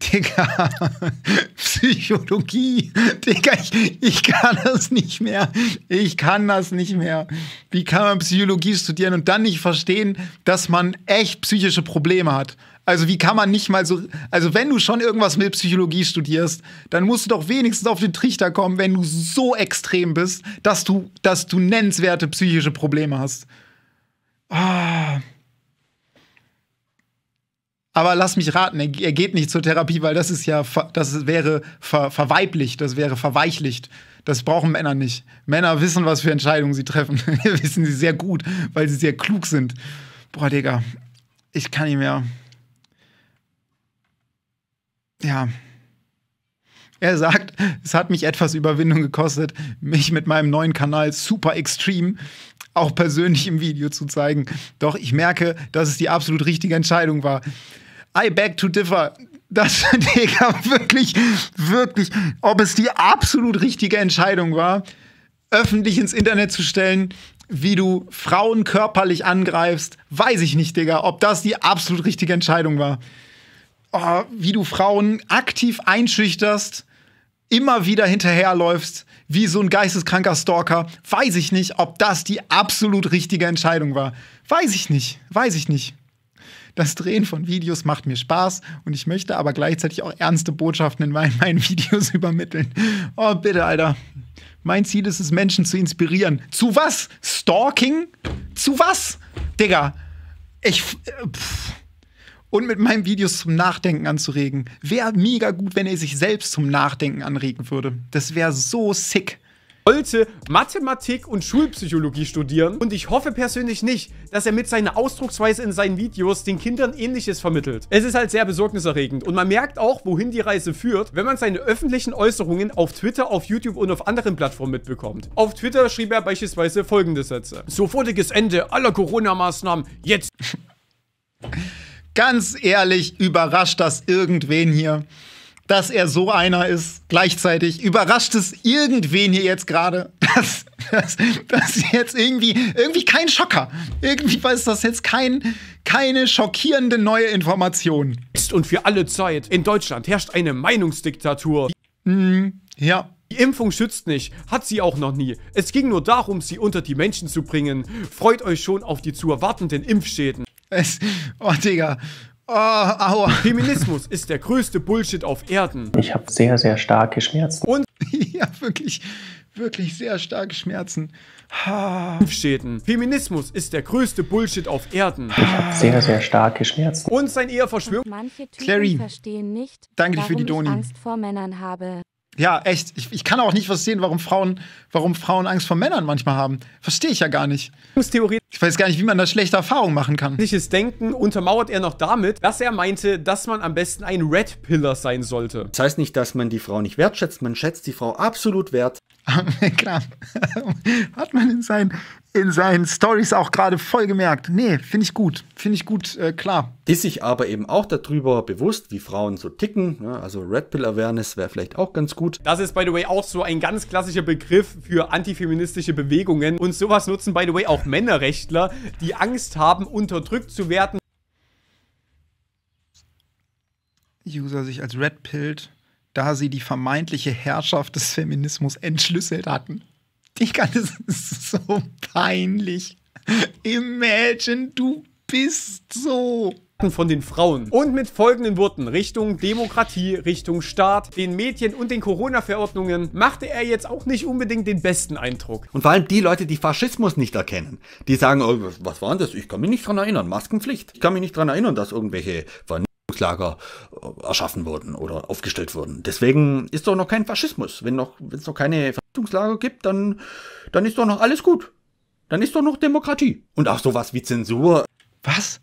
A: Digga, Psychologie. Digga, ich, ich kann das nicht mehr. Ich kann das nicht mehr. Wie kann man Psychologie studieren und dann nicht verstehen, dass man echt psychische Probleme hat? Also wie kann man nicht mal so, also wenn du schon irgendwas mit Psychologie studierst, dann musst du doch wenigstens auf den Trichter kommen, wenn du so extrem bist, dass du, dass du nennenswerte psychische Probleme hast. Ah. Oh. Aber lass mich raten, er, geht nicht zur Therapie, weil das ist ja, das wäre ver verweiblicht, das wäre verweichlicht. Das brauchen Männer nicht. Männer wissen, was für Entscheidungen sie treffen. wissen sie sehr gut, weil sie sehr klug sind. Boah, Digga, ich kann nicht mehr. Ja. Er sagt, es hat mich etwas Überwindung gekostet, mich mit meinem neuen Kanal Super Extreme auch persönlich im Video zu zeigen. Doch ich merke, dass es die absolut richtige Entscheidung war. I beg to differ. Das, Digga, wirklich, wirklich, ob es die absolut richtige Entscheidung war, öffentlich ins Internet zu stellen, wie du Frauen körperlich angreifst, weiß ich nicht, Digga, ob das die absolut richtige Entscheidung war. Oh, wie du Frauen aktiv einschüchterst, immer wieder hinterherläufst, wie so ein geisteskranker Stalker, weiß ich nicht, ob das die absolut richtige Entscheidung war. Weiß ich nicht, weiß ich nicht. Das Drehen von Videos macht mir Spaß und ich möchte aber gleichzeitig auch ernste Botschaften in meinen, meinen Videos übermitteln. Oh, bitte, Alter. Mein Ziel ist es, Menschen zu inspirieren. Zu was? Stalking? Zu was? Digga, ich. Äh, pff und mit meinen Videos zum Nachdenken anzuregen. Wäre mega gut, wenn er sich selbst zum Nachdenken anregen würde. Das wäre so sick. Wollte Mathematik und Schulpsychologie studieren und ich hoffe persönlich
B: nicht, dass er mit seiner Ausdrucksweise in seinen Videos den Kindern ähnliches vermittelt. Es ist halt sehr besorgniserregend und man merkt auch, wohin die Reise führt, wenn man seine öffentlichen Äußerungen auf Twitter, auf YouTube und auf anderen Plattformen mitbekommt. Auf Twitter schrieb er beispielsweise folgende Sätze. Sofortiges Ende aller Corona-Maßnahmen, jetzt...
A: ganz ehrlich, überrascht das irgendwen hier, dass er so einer ist. Gleichzeitig überrascht es irgendwen hier jetzt gerade, dass, dass, dass jetzt irgendwie, irgendwie kein Schocker. Irgendwie weiß das jetzt kein, keine schockierende neue Information. Ist und für alle Zeit. In Deutschland herrscht eine Meinungsdiktatur. Mhm, ja. Die Impfung
B: schützt nicht, hat sie auch noch nie. Es ging nur darum, sie unter die Menschen zu bringen. Freut euch schon auf die zu erwartenden Impfschäden.
A: Es, oh, Digga. Oh, aua. Feminismus
B: ist der größte Bullshit auf Erden. Ich habe sehr, sehr starke Schmerzen. Und ja, wirklich, wirklich sehr starke Schmerzen. Ha. Schäden. Feminismus ist der größte Bullshit auf Erden. Ich habe sehr, sehr starke Schmerzen. Und sein
A: Eheverschwörung. Manche Typen Clary.
D: verstehen nicht, Danke warum für die Doni. ich Angst vor Männern habe.
A: Ja, echt. Ich, ich, kann auch nicht verstehen, warum Frauen, warum Frauen Angst vor Männern manchmal haben. Verstehe ich ja gar nicht. Ich weiß gar nicht, wie man da schlechte Erfahrungen machen kann. Dieses Denken untermauert er noch damit, dass er meinte, dass man am
C: besten ein Red Pillar sein sollte. Das heißt nicht, dass man die Frau nicht wertschätzt. Man schätzt die Frau absolut wert.
A: Gramm. Hat man in seinen, in seinen Stories auch gerade
C: voll gemerkt. Nee, finde ich gut. Finde ich gut, äh, klar. Ist sich aber eben auch darüber bewusst, wie Frauen so ticken. Ja, ne? also Red Pill Awareness wäre vielleicht auch ganz gut.
B: Das ist, by the way, auch so ein ganz klassischer Begriff für antifeministische Bewegungen. Und sowas nutzen, by the way, auch Männerrechtler, die Angst haben, unterdrückt zu werden.
A: User sich als Red Pillt da sie die vermeintliche Herrschaft des Feminismus entschlüsselt hatten. Ich kann, das ist so peinlich.
B: Imagine, du bist so von den Frauen. Und mit folgenden Worten Richtung Demokratie, Richtung Staat, den Mädchen und den Corona-Verordnungen machte er jetzt
C: auch nicht unbedingt den besten Eindruck. Und vor allem die Leute, die Faschismus nicht erkennen, die sagen, oh, was war denn das? Ich kann mich nicht dran erinnern, Maskenpflicht. Ich kann mich nicht dran erinnern, dass irgendwelche Lager äh, erschaffen wurden oder aufgestellt wurden. Deswegen ist doch noch kein Faschismus. Wenn noch, es noch keine Vernichtungslager gibt, dann, dann ist doch noch alles gut. Dann ist doch noch Demokratie. Und auch sowas wie Zensur. Was?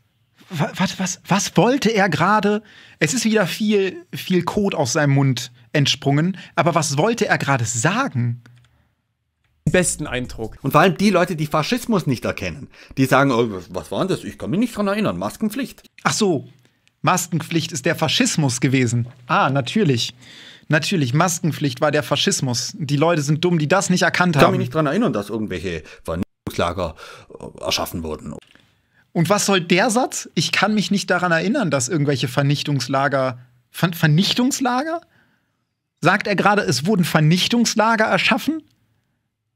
C: Was, was, was wollte er gerade? Es
A: ist wieder viel, viel Kot aus seinem Mund entsprungen. Aber was wollte er gerade sagen?
C: besten Eindruck. Und vor allem die Leute, die Faschismus nicht erkennen, die sagen, oh, was war denn das? Ich kann mich nicht dran erinnern. Maskenpflicht. Ach so, Maskenpflicht ist der
A: Faschismus gewesen. Ah, natürlich. Natürlich, Maskenpflicht war der Faschismus. Die Leute
C: sind dumm, die das nicht
A: erkannt haben. Ich kann mich nicht
C: daran erinnern, dass irgendwelche Vernichtungslager äh, erschaffen wurden.
A: Und was soll der Satz? Ich kann mich nicht daran erinnern, dass irgendwelche Vernichtungslager. Ver Vernichtungslager? Sagt er gerade, es wurden Vernichtungslager
C: erschaffen?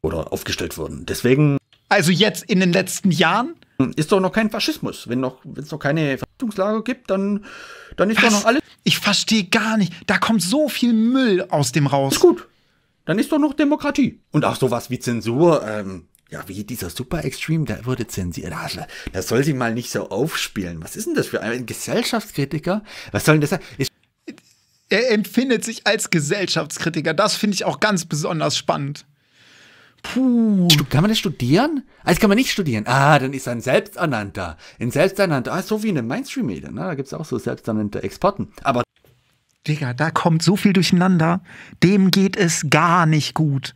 C: Oder aufgestellt wurden. Deswegen. Also jetzt in den letzten Jahren? ist doch noch kein Faschismus. Wenn noch, wenn es noch keine Verhaftungslage gibt, dann, dann ist Was? doch noch alles. Ich verstehe gar nicht. Da kommt so viel Müll aus dem raus. Ist gut. Dann ist doch noch Demokratie. Und auch sowas wie Zensur, ähm, ja, wie dieser Super Extreme, der wurde zensiert. Also, das soll sie mal nicht so aufspielen. Was ist denn das für ein Gesellschaftskritiker? Was soll denn das sein? er empfindet sich als Gesellschaftskritiker. Das finde ich auch ganz besonders spannend. Puh. Kann man das studieren? Also kann man nicht studieren. Ah, dann ist ein Selbsternannter. Ein Selbsternannter. Ah, so wie in den Mainstream-Medien. Ne? Da gibt es auch so selbsternannte Exporten. Aber.
A: Digga, da kommt so viel durcheinander. Dem geht es gar nicht gut.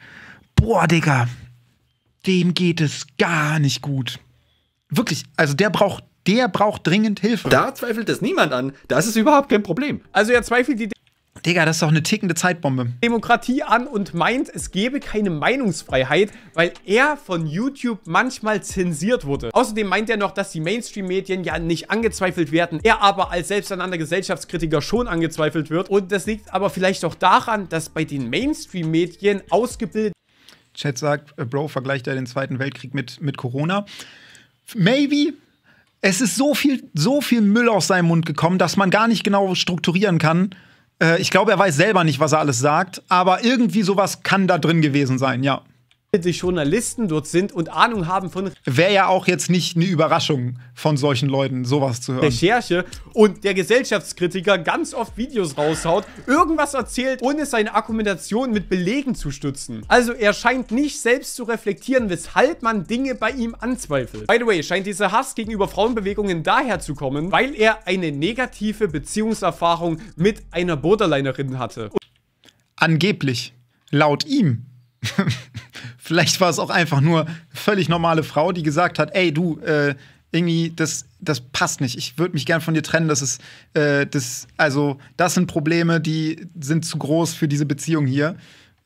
A: Boah, Digga. Dem geht es gar nicht gut. Wirklich. Also der braucht, der braucht dringend Hilfe. Da zweifelt es niemand an. Das ist überhaupt kein Problem.
B: Also er zweifelt die Digga, das ist doch eine tickende Zeitbombe. Demokratie an und meint, es gebe keine Meinungsfreiheit, weil er von YouTube manchmal zensiert wurde. Außerdem meint er noch, dass die Mainstream-Medien ja nicht angezweifelt werden, er aber als selbsternannter Gesellschaftskritiker schon angezweifelt wird. Und das liegt aber vielleicht auch daran, dass bei den Mainstream-Medien ausgebildet...
A: Chat sagt, äh, Bro, vergleicht er den Zweiten Weltkrieg mit, mit Corona. Maybe, es ist so viel, so viel Müll aus seinem Mund gekommen, dass man gar nicht genau strukturieren kann, äh, ich glaube, er weiß selber nicht, was er alles sagt, aber irgendwie sowas kann da drin gewesen sein, ja die Journalisten dort sind und Ahnung haben von... Wäre ja auch jetzt nicht eine Überraschung von solchen Leuten, sowas zu hören. Recherche und der Gesellschaftskritiker ganz
B: oft Videos raushaut, irgendwas erzählt, ohne seine Argumentation mit Belegen zu stützen. Also er scheint nicht selbst zu reflektieren, weshalb man Dinge bei ihm anzweifelt. By the way, scheint dieser Hass gegenüber Frauenbewegungen daher zu kommen, weil er eine negative Beziehungserfahrung
A: mit einer Borderlinerin hatte. Und Angeblich. Laut ihm. Vielleicht war es auch einfach nur eine völlig normale Frau, die gesagt hat, ey, du, äh, irgendwie, das, das passt nicht. Ich würde mich gern von dir trennen. Das ist, äh, das, also, das sind Probleme, die sind zu groß für diese Beziehung hier.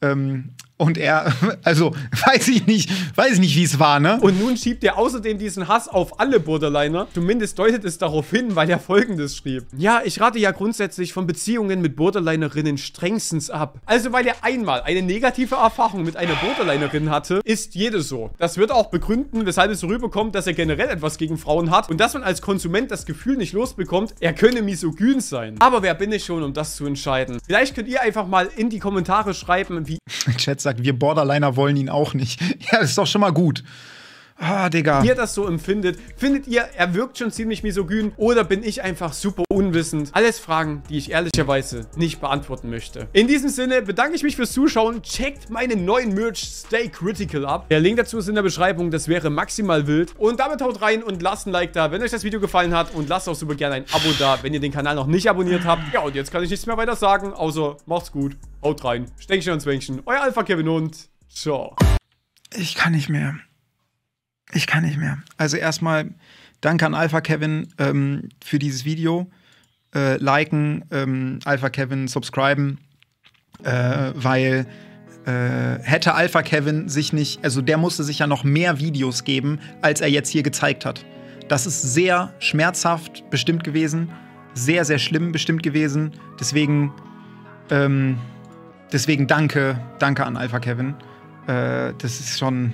A: Ähm, und er, also weiß ich nicht, weiß ich nicht, wie es war, ne? Und nun schiebt er außerdem diesen Hass
B: auf alle Borderliner. Zumindest deutet es darauf hin, weil er folgendes schrieb. Ja, ich rate ja grundsätzlich von Beziehungen mit Borderlinerinnen strengstens ab. Also weil er einmal eine negative Erfahrung mit einer Borderlinerin hatte, ist jede so. Das wird auch begründen, weshalb es rüberkommt, dass er generell etwas gegen Frauen hat und dass man als Konsument das Gefühl nicht losbekommt, er könne misogyn sein. Aber wer bin ich schon, um das zu entscheiden? Vielleicht könnt ihr einfach mal in die Kommentare schreiben, wie...
A: Chat sagt, wir Borderliner wollen ihn auch nicht. Ja, das ist doch schon mal gut. Ah, Digga. Wie ihr
B: das so empfindet. Findet ihr, er wirkt schon ziemlich misogyn oder bin ich einfach super unwissend? Alles Fragen, die ich ehrlicherweise nicht beantworten möchte. In diesem Sinne bedanke ich mich fürs Zuschauen. Checkt meinen neuen Merch Stay Critical ab. Der Link dazu ist in der Beschreibung. Das wäre maximal wild. Und damit haut rein und lasst ein Like da, wenn euch das Video gefallen hat. Und lasst auch super gerne ein Abo da, wenn ihr den Kanal noch nicht abonniert habt. Ja, und jetzt kann ich nichts mehr weiter sagen, außer macht's gut, haut rein, Stänkchen und Zwängchen. Euer Alpha Kevin und
A: ciao. Ich kann nicht mehr. Ich kann nicht mehr. Also erstmal danke an Alpha Kevin ähm, für dieses Video. Äh, liken, ähm, Alpha Kevin subscriben, äh, weil äh, hätte Alpha Kevin sich nicht, also der musste sich ja noch mehr Videos geben, als er jetzt hier gezeigt hat. Das ist sehr schmerzhaft bestimmt gewesen, sehr, sehr schlimm bestimmt gewesen. Deswegen, ähm, deswegen danke, danke an Alpha Kevin. Äh, das ist schon,